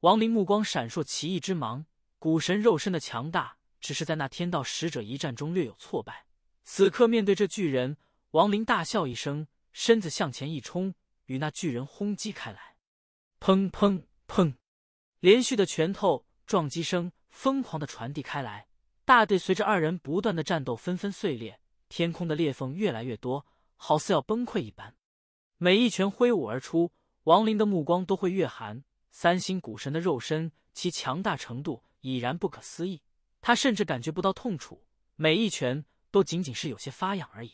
王林目光闪烁奇异之芒。古神肉身的强大，只是在那天道使者一战中略有挫败。此刻面对这巨人，王林大笑一声，身子向前一冲，与那巨人轰击开来。砰砰砰！连续的拳头撞击声疯狂的传递开来，大地随着二人不断的战斗纷纷碎裂，天空的裂缝越来越多，好似要崩溃一般。每一拳挥舞而出，王林的目光都会越寒。三星古神的肉身，其强大程度。已然不可思议，他甚至感觉不到痛楚，每一拳都仅仅是有些发痒而已。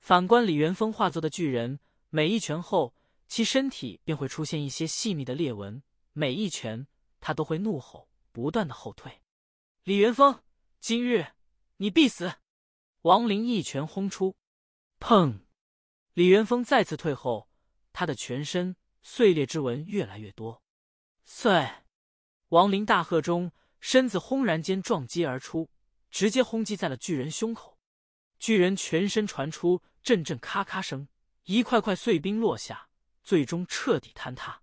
反观李元峰化作的巨人，每一拳后，其身体便会出现一些细密的裂纹，每一拳他都会怒吼，不断的后退。李元丰，今日你必死！王林一拳轰出，砰！李元丰再次退后，他的全身碎裂之纹越来越多。碎！王林大喝中。身子轰然间撞击而出，直接轰击在了巨人胸口。巨人全身传出阵阵咔咔声，一块块碎冰落下，最终彻底坍塌。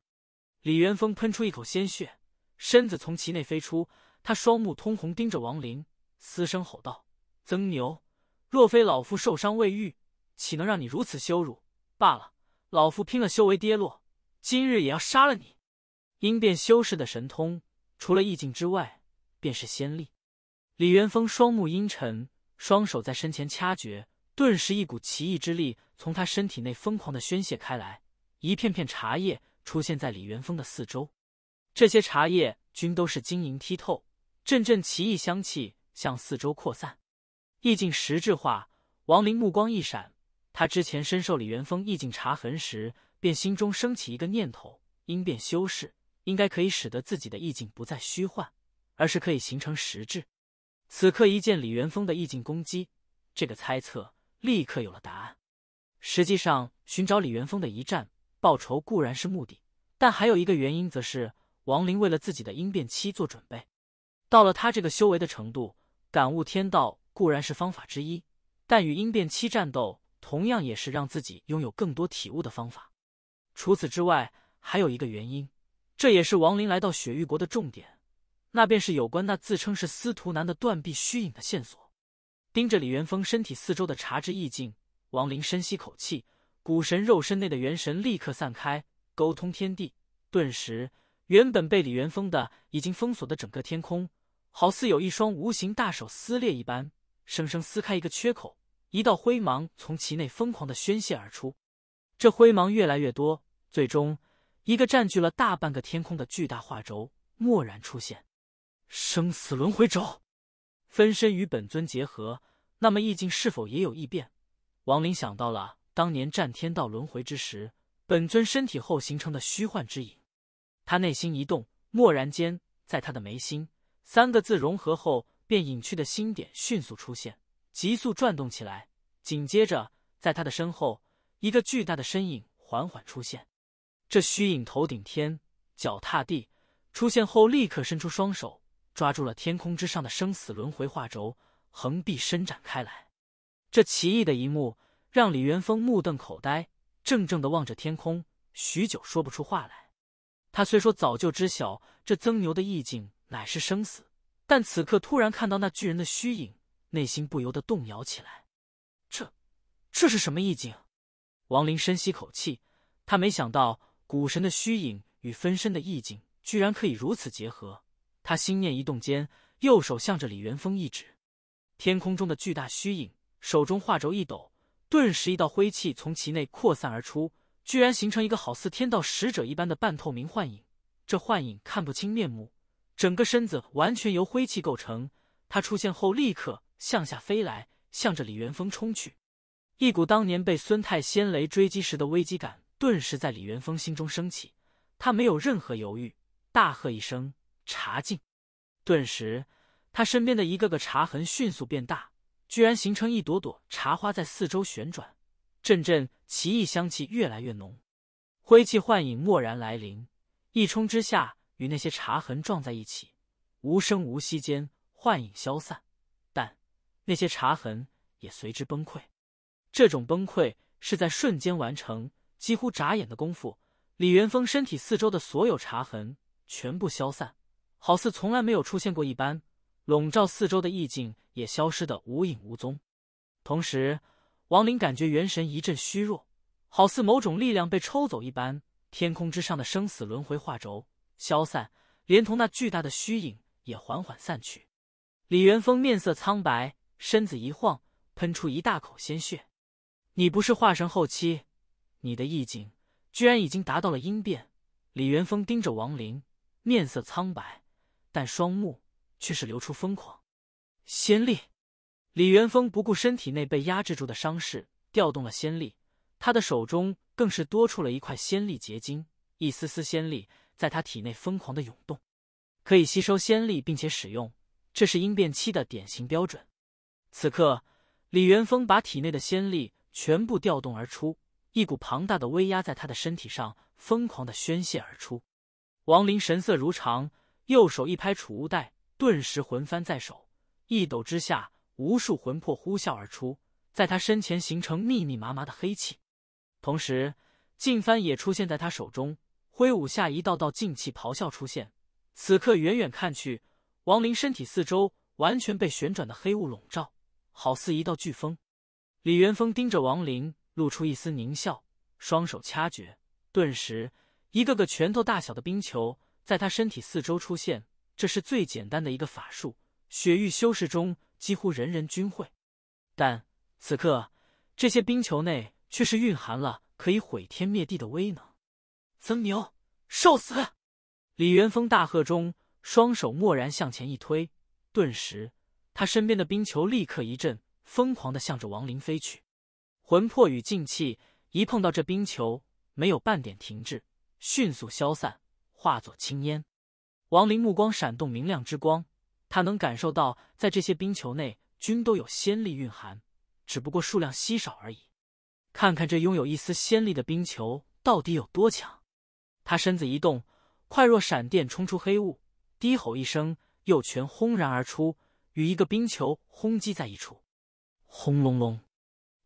李元丰喷出一口鲜血，身子从其内飞出。他双目通红，盯着王林，嘶声吼道：“曾牛，若非老夫受伤未愈，岂能让你如此羞辱？罢了，老夫拼了，修为跌落，今日也要杀了你。”因变修士的神通，除了意境之外，便是先例。李元峰双目阴沉，双手在身前掐诀，顿时一股奇异之力从他身体内疯狂的宣泄开来。一片片茶叶出现在李元峰的四周，这些茶叶均都是晶莹剔透，阵阵奇异香气向四周扩散。意境实质化，王林目光一闪，他之前深受李元峰意境茶痕时，便心中升起一个念头：因变修饰，应该可以使得自己的意境不再虚幻。而是可以形成实质。此刻一见李元丰的意境攻击，这个猜测立刻有了答案。实际上，寻找李元丰的一战报仇固然是目的，但还有一个原因，则是王林为了自己的应变期做准备。到了他这个修为的程度，感悟天道固然是方法之一，但与应变期战斗同样也是让自己拥有更多体悟的方法。除此之外，还有一个原因，这也是王林来到雪域国的重点。那便是有关那自称是司徒南的断臂虚影的线索。盯着李元峰身体四周的茶之意境，王林深吸口气，古神肉身内的元神立刻散开，沟通天地。顿时，原本被李元丰的已经封锁的整个天空，好似有一双无形大手撕裂一般，生生撕开一个缺口。一道灰芒从其内疯狂的宣泄而出，这灰芒越来越多，最终一个占据了大半个天空的巨大画轴蓦然出现。生死轮回轴，分身与本尊结合，那么意境是否也有异变？王林想到了当年战天道轮回之时，本尊身体后形成的虚幻之影。他内心一动，蓦然间，在他的眉心三个字融合后，便隐去的心点迅速出现，急速转动起来。紧接着，在他的身后，一个巨大的身影缓缓出现。这虚影头顶天，脚踏地，出现后立刻伸出双手。抓住了天空之上的生死轮回画轴，横臂伸展开来。这奇异的一幕让李元峰目瞪口呆，怔怔的望着天空，许久说不出话来。他虽说早就知晓这曾牛的意境乃是生死，但此刻突然看到那巨人的虚影，内心不由得动摇起来。这，这是什么意境？王林深吸口气，他没想到古神的虚影与分身的意境居然可以如此结合。他心念一动间，右手向着李元丰一指，天空中的巨大虚影手中画轴一抖，顿时一道灰气从其内扩散而出，居然形成一个好似天道使者一般的半透明幻影。这幻影看不清面目，整个身子完全由灰气构成。他出现后立刻向下飞来，向着李元丰冲去。一股当年被孙太仙雷追击时的危机感顿时在李元丰心中升起。他没有任何犹豫，大喝一声。茶镜，顿时，他身边的一个个茶痕迅速变大，居然形成一朵朵茶花在四周旋转，阵阵奇异香气越来越浓。灰气幻影蓦然来临，一冲之下与那些茶痕撞在一起，无声无息间幻影消散，但那些茶痕也随之崩溃。这种崩溃是在瞬间完成，几乎眨眼的功夫，李元丰身体四周的所有茶痕全部消散。好似从来没有出现过一般，笼罩四周的意境也消失得无影无踪。同时，王林感觉元神一阵虚弱，好似某种力量被抽走一般。天空之上的生死轮回画轴消散，连同那巨大的虚影也缓缓散去。李元丰面色苍白，身子一晃，喷出一大口鲜血。你不是化神后期，你的意境居然已经达到了阴变。李元丰盯着王林，面色苍白。但双目却是流出疯狂，仙力。李元丰不顾身体内被压制住的伤势，调动了仙力。他的手中更是多出了一块仙力结晶，一丝丝仙力在他体内疯狂的涌动，可以吸收仙力并且使用。这是应变期的典型标准。此刻，李元丰把体内的仙力全部调动而出，一股庞大的威压在他的身体上疯狂的宣泄而出。王林神色如常。右手一拍储物袋，顿时魂幡在手，一抖之下，无数魂魄呼啸而出，在他身前形成密密麻麻的黑气。同时，净幡也出现在他手中，挥舞下一道道劲气咆哮出现。此刻远远看去，王林身体四周完全被旋转的黑雾笼罩，好似一道飓风。李元峰盯着王林，露出一丝狞笑，双手掐诀，顿时一个个拳头大小的冰球。在他身体四周出现，这是最简单的一个法术。雪域修士中几乎人人均会，但此刻这些冰球内却是蕴含了可以毁天灭地的威能。曾牛，受死！李元峰大喝中，双手蓦然向前一推，顿时他身边的冰球立刻一震，疯狂的向着王林飞去。魂魄与静气一碰到这冰球，没有半点停滞，迅速消散。化作青烟，王林目光闪动明亮之光，他能感受到，在这些冰球内均都有仙力蕴含，只不过数量稀少而已。看看这拥有一丝仙力的冰球到底有多强！他身子一动，快若闪电冲出黑雾，低吼一声，右拳轰然而出，与一个冰球轰击在一处。轰隆隆！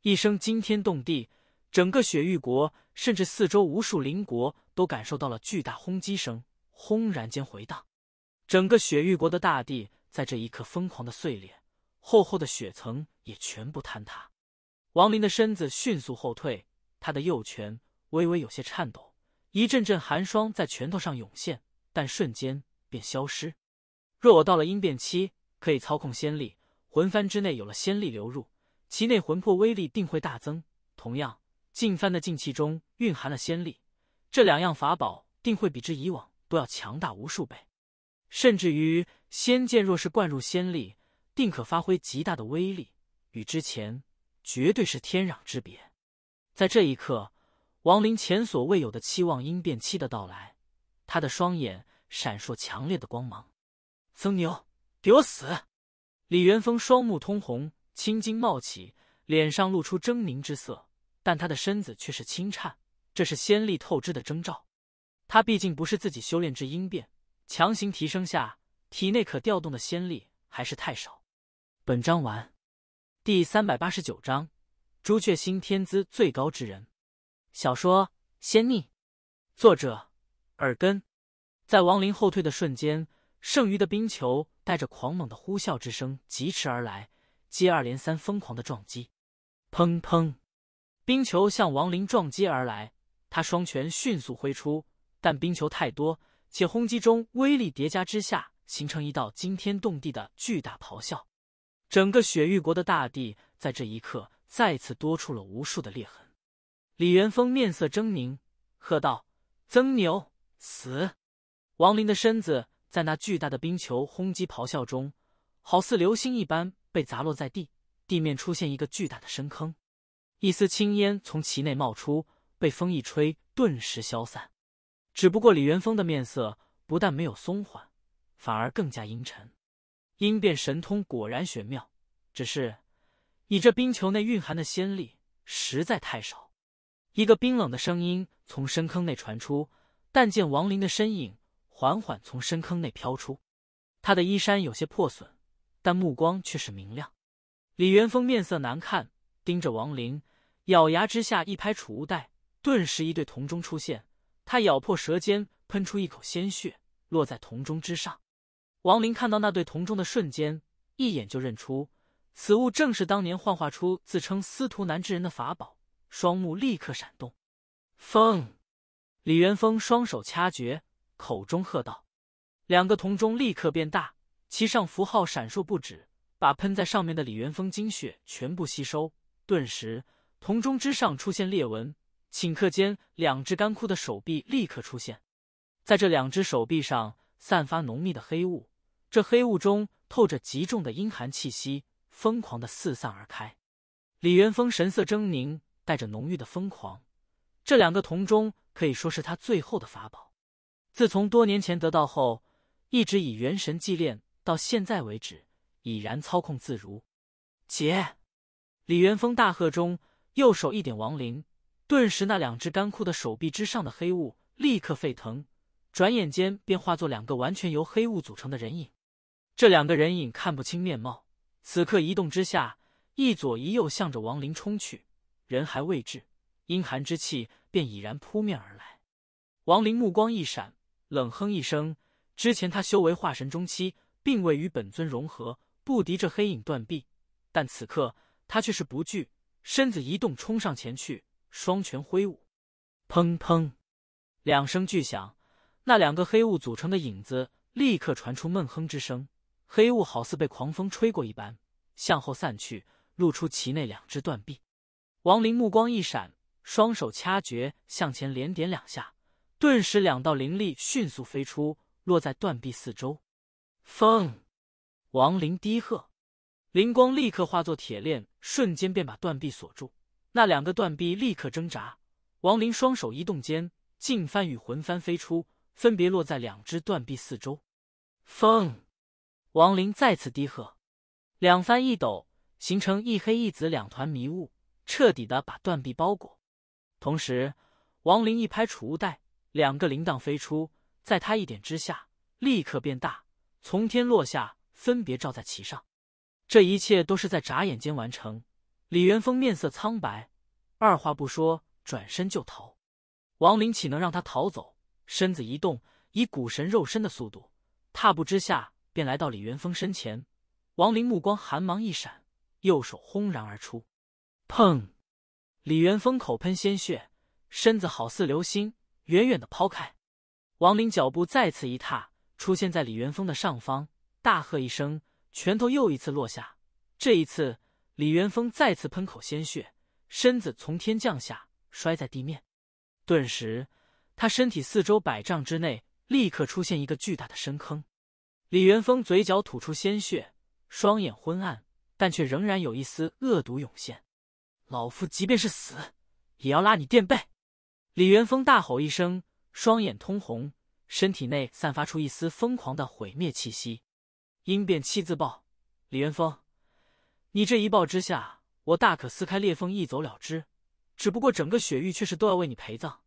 一声惊天动地，整个雪域国，甚至四周无数邻国。都感受到了巨大轰击声，轰然间回荡，整个雪域国的大地在这一刻疯狂的碎裂，厚厚的雪层也全部坍塌。王林的身子迅速后退，他的右拳微微有些颤抖，一阵阵寒霜在拳头上涌现，但瞬间便消失。若我到了阴变期，可以操控仙力，魂幡之内有了仙力流入，其内魂魄威力定会大增。同样，进幡的进气中蕴含了仙力。这两样法宝定会比之以往都要强大无数倍，甚至于仙剑若是灌入仙力，定可发挥极大的威力，与之前绝对是天壤之别。在这一刻，王林前所未有的期望因变期的到来，他的双眼闪烁强烈的光芒。曾牛，给我死！李元丰双目通红，青筋冒起，脸上露出狰狞之色，但他的身子却是轻颤。这是仙力透支的征兆，他毕竟不是自己修炼至阴变，强行提升下，体内可调动的仙力还是太少。本章完，第三百八十九章：朱雀星天资最高之人。小说《仙逆》，作者：耳根。在亡灵后退的瞬间，剩余的冰球带着狂猛的呼啸之声疾驰而来，接二连三疯狂的撞击，砰砰！冰球向亡灵撞击而来。他双拳迅速挥出，但冰球太多，且轰击中威力叠加之下，形成一道惊天动地的巨大咆哮。整个雪域国的大地在这一刻再次多出了无数的裂痕。李元峰面色狰狞，喝道：“曾牛死！”王林的身子在那巨大的冰球轰击咆哮中，好似流星一般被砸落在地，地面出现一个巨大的深坑，一丝青烟从其内冒出。被风一吹，顿时消散。只不过李元丰的面色不但没有松缓，反而更加阴沉。阴变神通果然玄妙，只是你这冰球内蕴含的仙力实在太少。一个冰冷的声音从深坑内传出，但见王林的身影缓缓从深坑内飘出，他的衣衫有些破损，但目光却是明亮。李元丰面色难看，盯着王林，咬牙之下一拍储物袋。顿时，一对铜钟出现。他咬破舌尖，喷出一口鲜血，落在铜钟之上。王林看到那对铜钟的瞬间，一眼就认出此物正是当年幻化出自称司徒南之人的法宝，双目立刻闪动。风李元丰双手掐诀，口中喝道：“两个铜钟立刻变大，其上符号闪烁不止，把喷在上面的李元丰精血全部吸收。顿时，铜钟之上出现裂纹。”顷刻间，两只干枯的手臂立刻出现，在这两只手臂上散发浓密的黑雾，这黑雾中透着极重的阴寒气息，疯狂的四散而开。李元丰神色狰狞，带着浓郁的疯狂。这两个铜钟可以说是他最后的法宝，自从多年前得到后，一直以元神祭炼到现在为止，已然操控自如。姐！李元丰大喝中，右手一点亡灵。顿时，那两只干枯的手臂之上的黑雾立刻沸腾，转眼间便化作两个完全由黑雾组成的人影。这两个人影看不清面貌，此刻移动之下，一左一右向着王林冲去。人还未至，阴寒之气便已然扑面而来。王林目光一闪，冷哼一声。之前他修为化神中期，并未与本尊融合，不敌这黑影断臂。但此刻他却是不惧，身子一动，冲上前去。双拳挥舞，砰砰，两声巨响。那两个黑雾组成的影子立刻传出闷哼之声，黑雾好似被狂风吹过一般，向后散去，露出其内两只断臂。王林目光一闪，双手掐诀，向前连点两下，顿时两道灵力迅速飞出，落在断臂四周。风，王林低喝，灵光立刻化作铁链，瞬间便把断臂锁住。那两个断臂立刻挣扎，王林双手一动间，劲幡与魂幡飞出，分别落在两只断臂四周。风，王林再次低喝，两幡一抖，形成一黑一紫两团迷雾，彻底的把断臂包裹。同时，王林一拍储物袋，两个铃铛飞出，在他一点之下，立刻变大，从天落下，分别罩在其上。这一切都是在眨眼间完成。李元峰面色苍白，二话不说，转身就逃。王林岂能让他逃走？身子一动，以古神肉身的速度，踏步之下便来到李元峰身前。王林目光寒芒一闪，右手轰然而出，砰！李元丰口喷鲜血，身子好似流星，远远的抛开。王林脚步再次一踏，出现在李元丰的上方，大喝一声，拳头又一次落下。这一次。李元丰再次喷口鲜血，身子从天降下，摔在地面。顿时，他身体四周百丈之内立刻出现一个巨大的深坑。李元丰嘴角吐出鲜血，双眼昏暗，但却仍然有一丝恶毒涌现。老夫即便是死，也要拉你垫背！李元丰大吼一声，双眼通红，身体内散发出一丝疯狂的毁灭气息。因变七自爆，李元丰。你这一抱之下，我大可撕开裂缝一走了之，只不过整个雪域却是都要为你陪葬。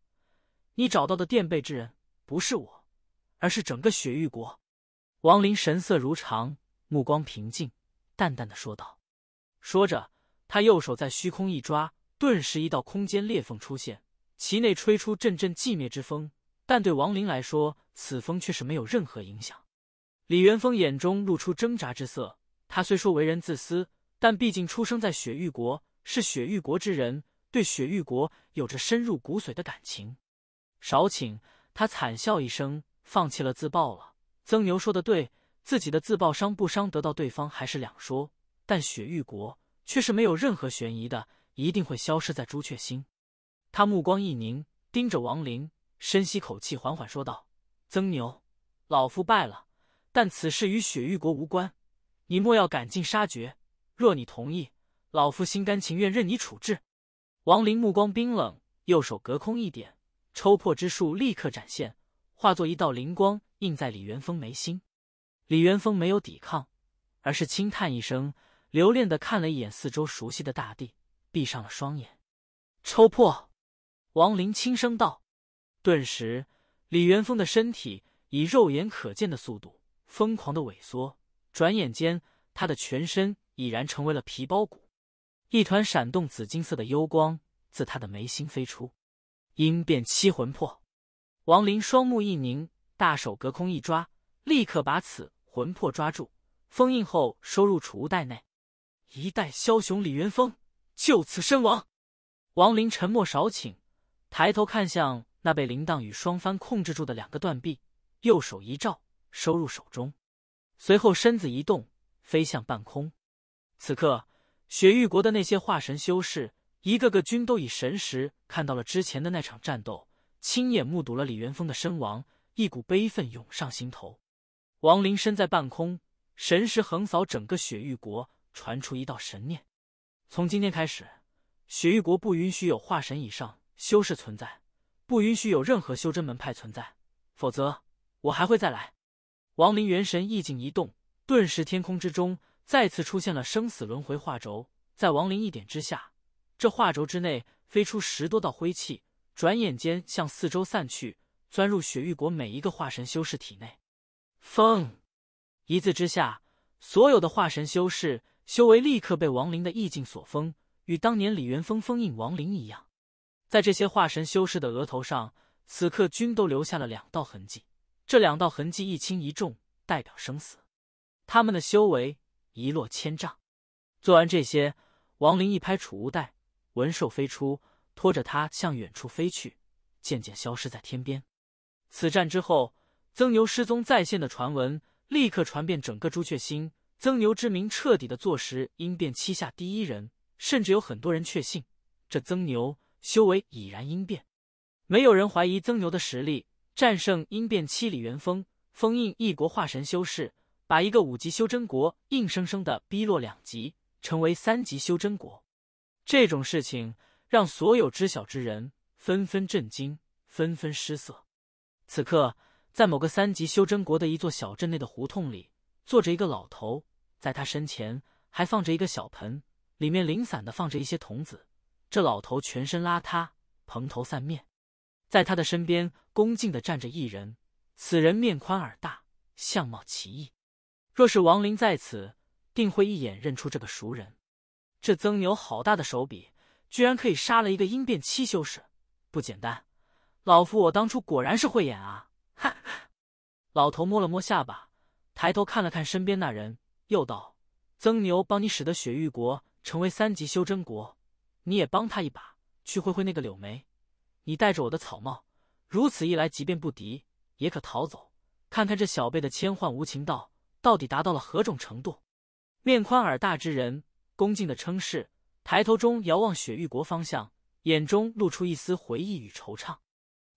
你找到的垫背之人不是我，而是整个雪域国。王林神色如常，目光平静，淡淡的说道。说着，他右手在虚空一抓，顿时一道空间裂缝出现，其内吹出阵阵寂灭之风，但对王林来说，此风却是没有任何影响。李元丰眼中露出挣扎之色，他虽说为人自私。但毕竟出生在雪域国，是雪域国之人，对雪域国有着深入骨髓的感情。少顷，他惨笑一声，放弃了自爆了。曾牛说的对，自己的自爆伤不伤得到对方还是两说，但雪域国却是没有任何悬疑的，一定会消失在朱雀星。他目光一凝，盯着王林，深吸口气，缓缓说道：“曾牛，老夫败了，但此事与雪域国无关，你莫要赶尽杀绝。”若你同意，老夫心甘情愿任你处置。王林目光冰冷，右手隔空一点，抽破之术立刻展现，化作一道灵光映在李元峰眉心。李元丰没有抵抗，而是轻叹一声，留恋的看了一眼四周熟悉的大地，闭上了双眼。抽破！王林轻声道。顿时，李元丰的身体以肉眼可见的速度疯狂的萎缩，转眼间，他的全身。已然成为了皮包骨，一团闪动紫金色的幽光自他的眉心飞出，应变七魂魄。王林双目一凝，大手隔空一抓，立刻把此魂魄抓住，封印后收入储物袋内。一代枭雄李元峰就此身亡。王林沉默少顷，抬头看向那被铃铛与双帆控制住的两个断臂，右手一照，收入手中，随后身子一动，飞向半空。此刻，雪域国的那些化神修士，一个个均都以神识看到了之前的那场战斗，亲眼目睹了李元丰的身亡，一股悲愤涌上心头。王林身在半空，神识横扫整个雪域国，传出一道神念：“从今天开始，雪域国不允许有化神以上修士存在，不允许有任何修真门派存在，否则我还会再来。”王林元神意境一动，顿时天空之中。再次出现了生死轮回画轴，在王林一点之下，这画轴之内飞出十多道灰气，转眼间向四周散去，钻入雪域国每一个化神修士体内。风，一字之下，所有的化神修士修为立刻被王林的意境所封，与当年李元封封印王林一样。在这些化神修士的额头上，此刻均都留下了两道痕迹，这两道痕迹一轻一重，代表生死。他们的修为。一落千丈。做完这些，王林一拍储物袋，文兽飞出，拖着他向远处飞去，渐渐消失在天边。此战之后，曾牛失踪在线的传闻立刻传遍整个朱雀星，曾牛之名彻底的坐实应变七下第一人，甚至有很多人确信这曾牛修为已然应变。没有人怀疑曾牛的实力，战胜应变七李元封，封印异国化神修士。把一个五级修真国硬生生的逼落两级，成为三级修真国，这种事情让所有知晓之人纷纷震惊，纷纷失色。此刻，在某个三级修真国的一座小镇内的胡同里，坐着一个老头，在他身前还放着一个小盆，里面零散的放着一些童子。这老头全身邋遢，蓬头散面，在他的身边恭敬的站着一人，此人面宽耳大，相貌奇异。若是王林在此，定会一眼认出这个熟人。这曾牛好大的手笔，居然可以杀了一个阴变七修士，不简单。老夫我当初果然是慧眼啊！哈哈。老头摸了摸下巴，抬头看了看身边那人，又道：“曾牛帮你使得雪域国成为三级修真国，你也帮他一把，去会会那个柳眉。你戴着我的草帽，如此一来，即便不敌，也可逃走。看看这小辈的千幻无情道。”到底达到了何种程度？面宽耳大之人恭敬的称是，抬头中遥望雪域国方向，眼中露出一丝回忆与惆怅。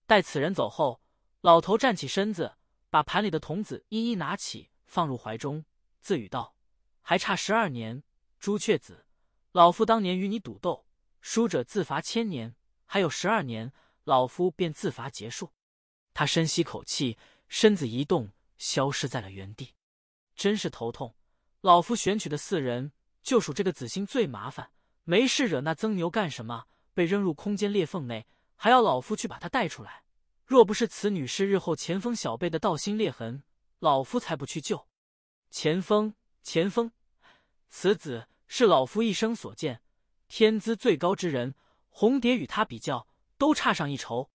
待此人走后，老头站起身子，把盘里的童子一一拿起，放入怀中，自语道：“还差十二年，朱雀子，老夫当年与你赌斗，输者自罚千年，还有十二年，老夫便自罚结束。”他深吸口气，身子一动，消失在了原地。真是头痛！老夫选取的四人，就数这个紫星最麻烦。没事惹那曾牛干什么？被扔入空间裂缝内，还要老夫去把他带出来。若不是此女是日后前锋小辈的道心裂痕，老夫才不去救。前锋，前锋！此子是老夫一生所见，天资最高之人。红蝶与他比较，都差上一筹。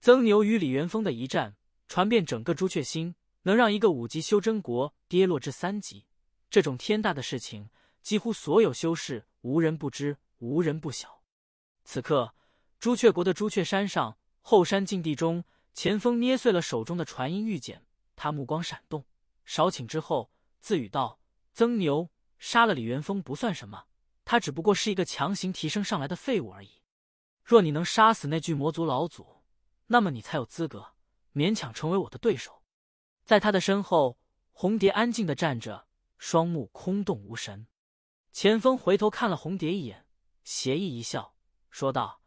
曾牛与李元丰的一战，传遍整个朱雀星。能让一个五级修真国跌落至三级，这种天大的事情，几乎所有修士无人不知，无人不晓。此刻，朱雀国的朱雀山上后山禁地中，前锋捏碎了手中的传音玉简，他目光闪动，少顷之后，自语道：“曾牛杀了李元丰不算什么，他只不过是一个强行提升上来的废物而已。若你能杀死那巨魔族老祖，那么你才有资格勉强成为我的对手。”在他的身后，红蝶安静的站着，双目空洞无神。钱锋回头看了红蝶一眼，邪意一笑，说道：“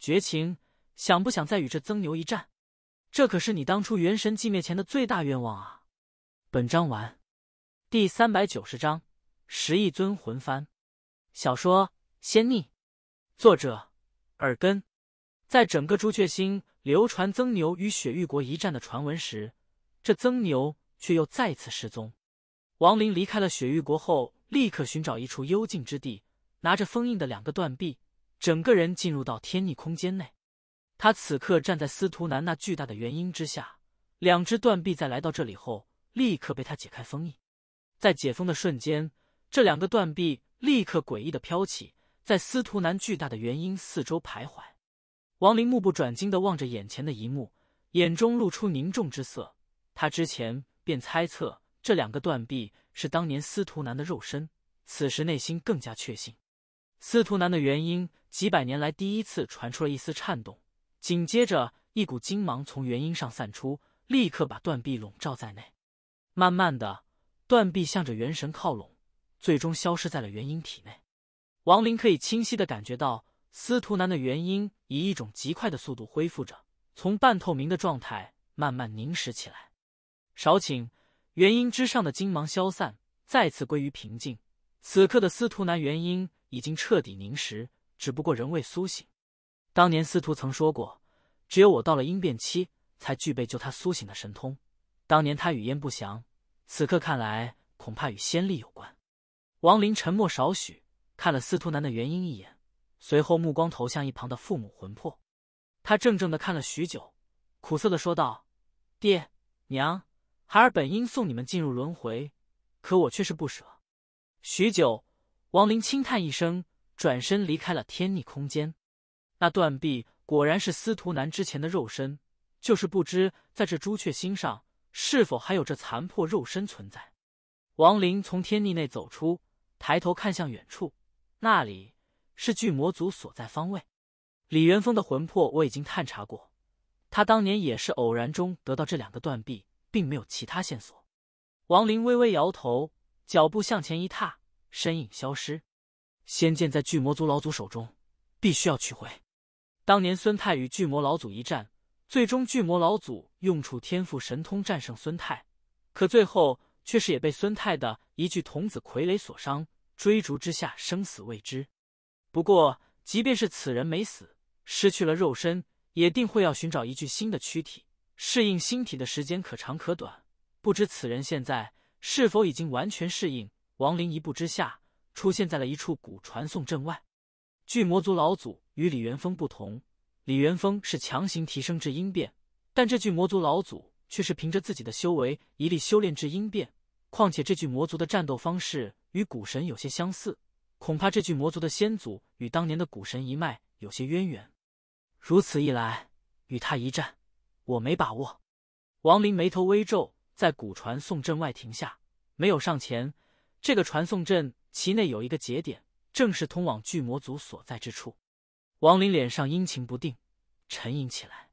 绝情，想不想再与这曾牛一战？这可是你当初元神寂灭前的最大愿望啊！”本章完，第三百九十章：十亿尊魂幡。小说《仙逆》，作者：耳根。在整个朱雀星流传曾牛与雪域国一战的传闻时。这曾牛却又再次失踪。王林离开了雪域国后，立刻寻找一处幽静之地，拿着封印的两个断臂，整个人进入到天逆空间内。他此刻站在司徒南那巨大的元婴之下，两只断臂在来到这里后，立刻被他解开封印。在解封的瞬间，这两个断臂立刻诡异的飘起，在司徒南巨大的元婴四周徘徊。王林目不转睛的望着眼前的一幕，眼中露出凝重之色。他之前便猜测这两个断臂是当年司徒南的肉身，此时内心更加确信。司徒南的元婴几百年来第一次传出了一丝颤动，紧接着一股金芒从元婴上散出，立刻把断臂笼罩在内。慢慢的，断臂向着元神靠拢，最终消失在了元婴体内。王林可以清晰的感觉到，司徒南的元婴以一种极快的速度恢复着，从半透明的状态慢慢凝实起来。少顷，元婴之上的金芒消散，再次归于平静。此刻的司徒南元婴已经彻底凝实，只不过仍未苏醒。当年司徒曾说过，只有我到了婴变期，才具备救他苏醒的神通。当年他语焉不详，此刻看来，恐怕与先例有关。王林沉默少许，看了司徒南的元婴一眼，随后目光投向一旁的父母魂魄。他怔怔的看了许久，苦涩的说道：“爹娘。”孩儿本应送你们进入轮回，可我却是不舍。许久，王林轻叹一声，转身离开了天逆空间。那断臂果然是司徒南之前的肉身，就是不知在这朱雀心上是否还有这残破肉身存在。王林从天逆内走出，抬头看向远处，那里是巨魔族所在方位。李元丰的魂魄我已经探查过，他当年也是偶然中得到这两个断臂。并没有其他线索，王林微微摇头，脚步向前一踏，身影消失。仙剑在巨魔族老祖手中，必须要取回。当年孙泰与巨魔老祖一战，最终巨魔老祖用出天赋神通战胜孙泰，可最后却是也被孙泰的一具童子傀儡所伤，追逐之下生死未知。不过，即便是此人没死，失去了肉身，也定会要寻找一具新的躯体。适应星体的时间可长可短，不知此人现在是否已经完全适应。王林一步之下，出现在了一处古传送阵外。巨魔族老祖与李元丰不同，李元丰是强行提升至阴变，但这巨魔族老祖却是凭着自己的修为一力修炼至阴变。况且这具魔族的战斗方式与古神有些相似，恐怕这具魔族的先祖与当年的古神一脉有些渊源。如此一来，与他一战。我没把握，王林眉头微皱，在古传送阵外停下，没有上前。这个传送阵其内有一个节点，正是通往巨魔族所在之处。王林脸上阴晴不定，沉吟起来。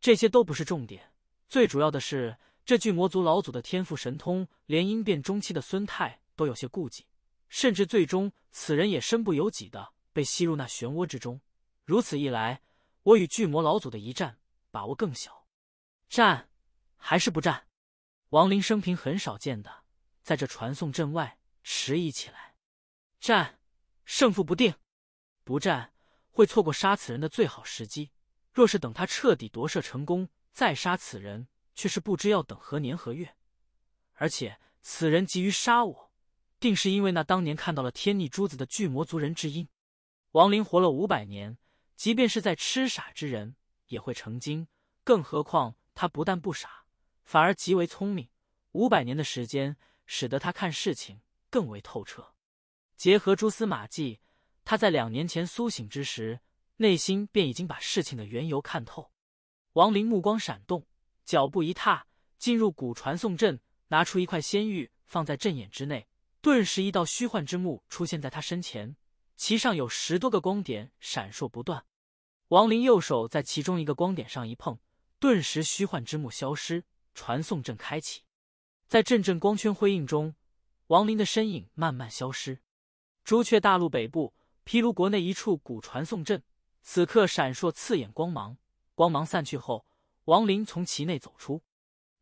这些都不是重点，最主要的是这巨魔族老祖的天赋神通，连阴变中期的孙泰都有些顾忌，甚至最终此人也身不由己的被吸入那漩涡之中。如此一来，我与巨魔老祖的一战把握更小。战还是不战？王林生平很少见的，在这传送阵外迟疑起来。战，胜负不定；不战，会错过杀此人的最好时机。若是等他彻底夺舍成功再杀此人，却是不知要等何年何月。而且此人急于杀我，定是因为那当年看到了天逆珠子的巨魔族人之音。王林活了五百年，即便是在痴傻之人也会成精，更何况……他不但不傻，反而极为聪明。五百年的时间使得他看事情更为透彻。结合蛛丝马迹，他在两年前苏醒之时，内心便已经把事情的缘由看透。王林目光闪动，脚步一踏，进入古传送阵，拿出一块仙玉放在阵眼之内，顿时一道虚幻之幕出现在他身前，其上有十多个光点闪烁不断。王林右手在其中一个光点上一碰。顿时，虚幻之幕消失，传送阵开启。在阵阵光圈辉映中，王林的身影慢慢消失。朱雀大陆北部，毗卢国内一处古传送阵，此刻闪烁刺眼光芒。光芒散去后，王林从其内走出。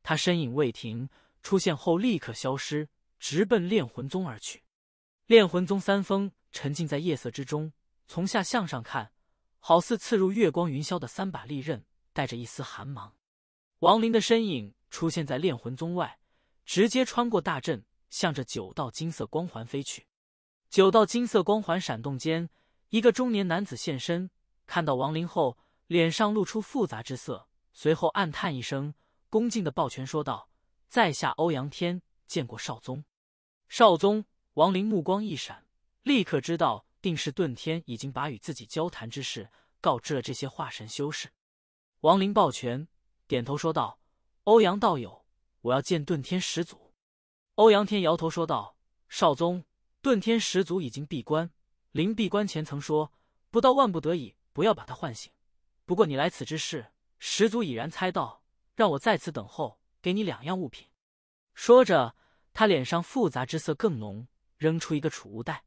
他身影未停，出现后立刻消失，直奔炼魂宗而去。炼魂宗三峰沉浸在夜色之中，从下向上看，好似刺入月光云霄的三把利刃。带着一丝寒芒，王林的身影出现在炼魂宗外，直接穿过大阵，向着九道金色光环飞去。九道金色光环闪动间，一个中年男子现身，看到王林后，脸上露出复杂之色，随后暗叹一声，恭敬的抱拳说道：“在下欧阳天，见过少宗。”少宗王林目光一闪，立刻知道定是遁天已经把与自己交谈之事告知了这些化神修士。王林抱拳，点头说道：“欧阳道友，我要见遁天始祖。”欧阳天摇头说道：“少宗，遁天始祖已经闭关。临闭关前曾说，不到万不得已，不要把他唤醒。不过你来此之事，始祖已然猜到，让我在此等候，给你两样物品。”说着，他脸上复杂之色更浓，扔出一个储物袋。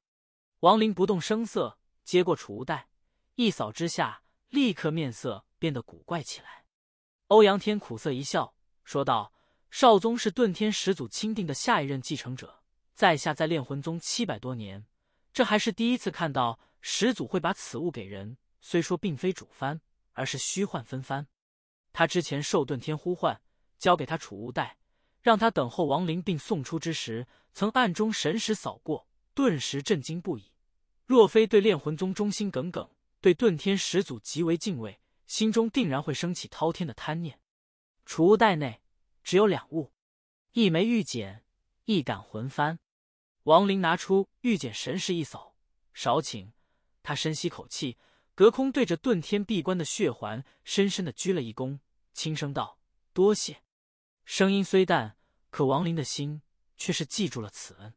王林不动声色，接过储物袋，一扫之下，立刻面色。变得古怪起来，欧阳天苦涩一笑，说道：“少宗是遁天始祖钦定的下一任继承者，在下在炼魂宗七百多年，这还是第一次看到始祖会把此物给人。虽说并非主幡，而是虚幻分幡。他之前受遁天呼唤，交给他储物袋，让他等候亡灵，并送出之时，曾暗中神识扫过，顿时震惊不已。若非对炼魂宗忠心耿耿，对遁天始祖极为敬畏。”心中定然会升起滔天的贪念。储物袋内只有两物：一枚玉简，一杆魂幡。王林拿出玉简，神识一扫，少顷，他深吸口气，隔空对着遁天闭关的血环深深的鞠了一躬，轻声道：“多谢。”声音虽淡，可王林的心却是记住了此恩。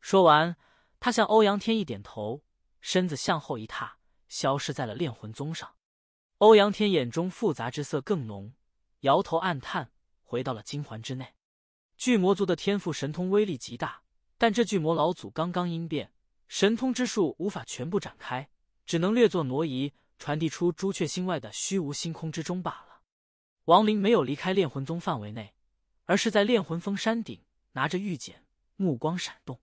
说完，他向欧阳天一点头，身子向后一踏，消失在了炼魂宗上。欧阳天眼中复杂之色更浓，摇头暗叹，回到了金环之内。巨魔族的天赋神通威力极大，但这巨魔老祖刚刚应变，神通之术无法全部展开，只能略作挪移，传递出朱雀星外的虚无星空之中罢了。王林没有离开炼魂宗范围内，而是在炼魂峰山顶拿着玉简，目光闪动。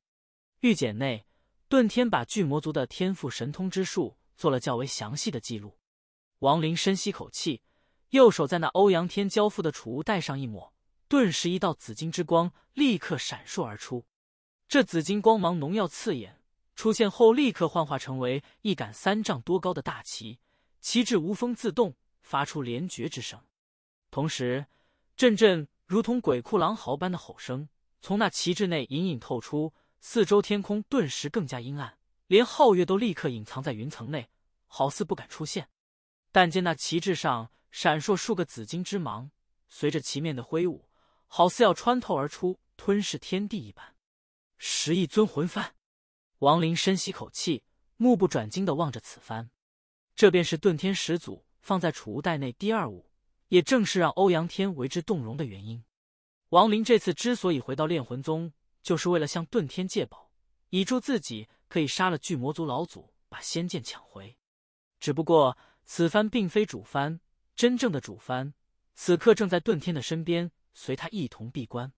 玉简内，遁天把巨魔族的天赋神通之术做了较为详细的记录。王林深吸口气，右手在那欧阳天交付的储物袋上一抹，顿时一道紫金之光立刻闪烁而出。这紫金光芒浓耀刺眼，出现后立刻幻化成为一杆三丈多高的大旗，旗帜无风自动，发出连绝之声。同时，阵阵如同鬼哭狼嚎般的吼声从那旗帜内隐隐透出，四周天空顿时更加阴暗，连皓月都立刻隐藏在云层内，好似不敢出现。但见那旗帜上闪烁数个紫金之芒，随着旗面的挥舞，好似要穿透而出，吞噬天地一般。十亿尊魂幡，王林深吸口气，目不转睛地望着此幡。这便是遁天始祖放在储物袋内第二物，也正是让欧阳天为之动容的原因。王林这次之所以回到炼魂宗，就是为了向遁天借宝，以助自己可以杀了巨魔族老祖，把仙剑抢回。只不过。此幡并非主番，真正的主番此刻正在遁天的身边，随他一同闭关。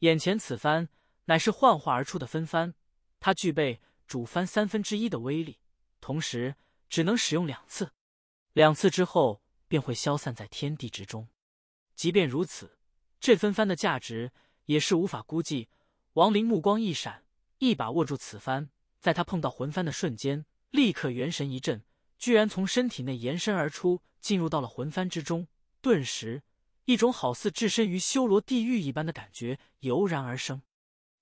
眼前此幡乃是幻化而出的分番，它具备主番三分之一的威力，同时只能使用两次，两次之后便会消散在天地之中。即便如此，这分番的价值也是无法估计。王林目光一闪，一把握住此幡，在他碰到魂幡的瞬间，立刻元神一震。居然从身体内延伸而出，进入到了魂幡之中。顿时，一种好似置身于修罗地狱一般的感觉油然而生。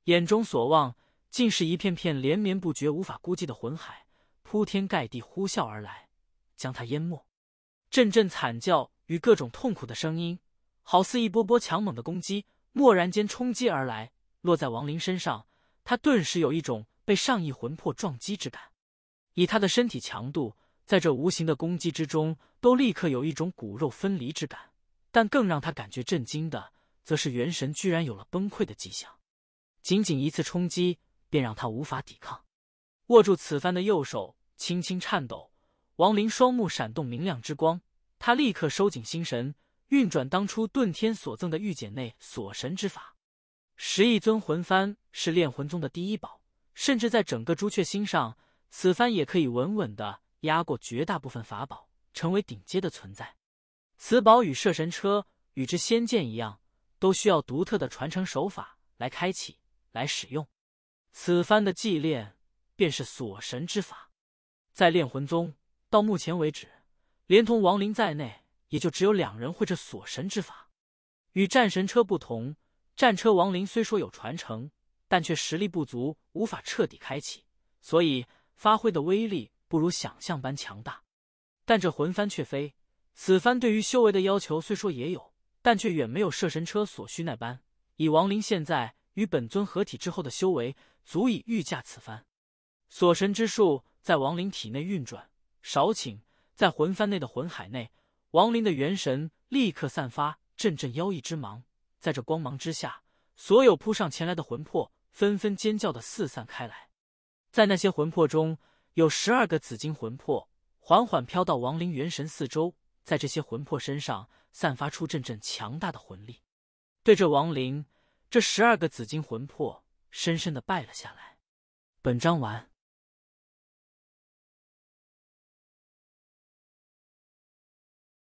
眼中所望，竟是一片片连绵不绝、无法估计的魂海，铺天盖地、呼啸而来，将他淹没。阵阵惨叫与各种痛苦的声音，好似一波波强猛的攻击，蓦然间冲击而来，落在王林身上。他顿时有一种被上亿魂魄撞击之感。以他的身体强度，在这无形的攻击之中，都立刻有一种骨肉分离之感。但更让他感觉震惊的，则是元神居然有了崩溃的迹象。仅仅一次冲击，便让他无法抵抗。握住此番的右手轻轻颤抖，王林双目闪动明亮之光。他立刻收紧心神，运转当初遁天所赠的玉简内锁神之法。十亿尊魂幡是炼魂宗的第一宝，甚至在整个朱雀星上，此幡也可以稳稳的。压过绝大部分法宝，成为顶阶的存在。此宝与摄神车、与之仙剑一样，都需要独特的传承手法来开启、来使用。此番的祭炼便是锁神之法。在炼魂宗，到目前为止，连同亡灵在内，也就只有两人会这锁神之法。与战神车不同，战车亡灵虽说有传承，但却实力不足，无法彻底开启，所以发挥的威力。不如想象般强大，但这魂幡却非，此幡对于修为的要求虽说也有，但却远没有摄神车所需那般。以王林现在与本尊合体之后的修为，足以御驾此幡。锁神之术在王林体内运转，少顷，在魂幡内的魂海内，王林的元神立刻散发阵阵妖异之芒。在这光芒之下，所有扑上前来的魂魄纷纷尖叫的四散开来。在那些魂魄中，有十二个紫金魂魄缓缓飘到亡灵元神四周，在这些魂魄身上散发出阵阵强大的魂力，对着亡灵，这十二个紫金魂魄深深的拜了下来。本章完。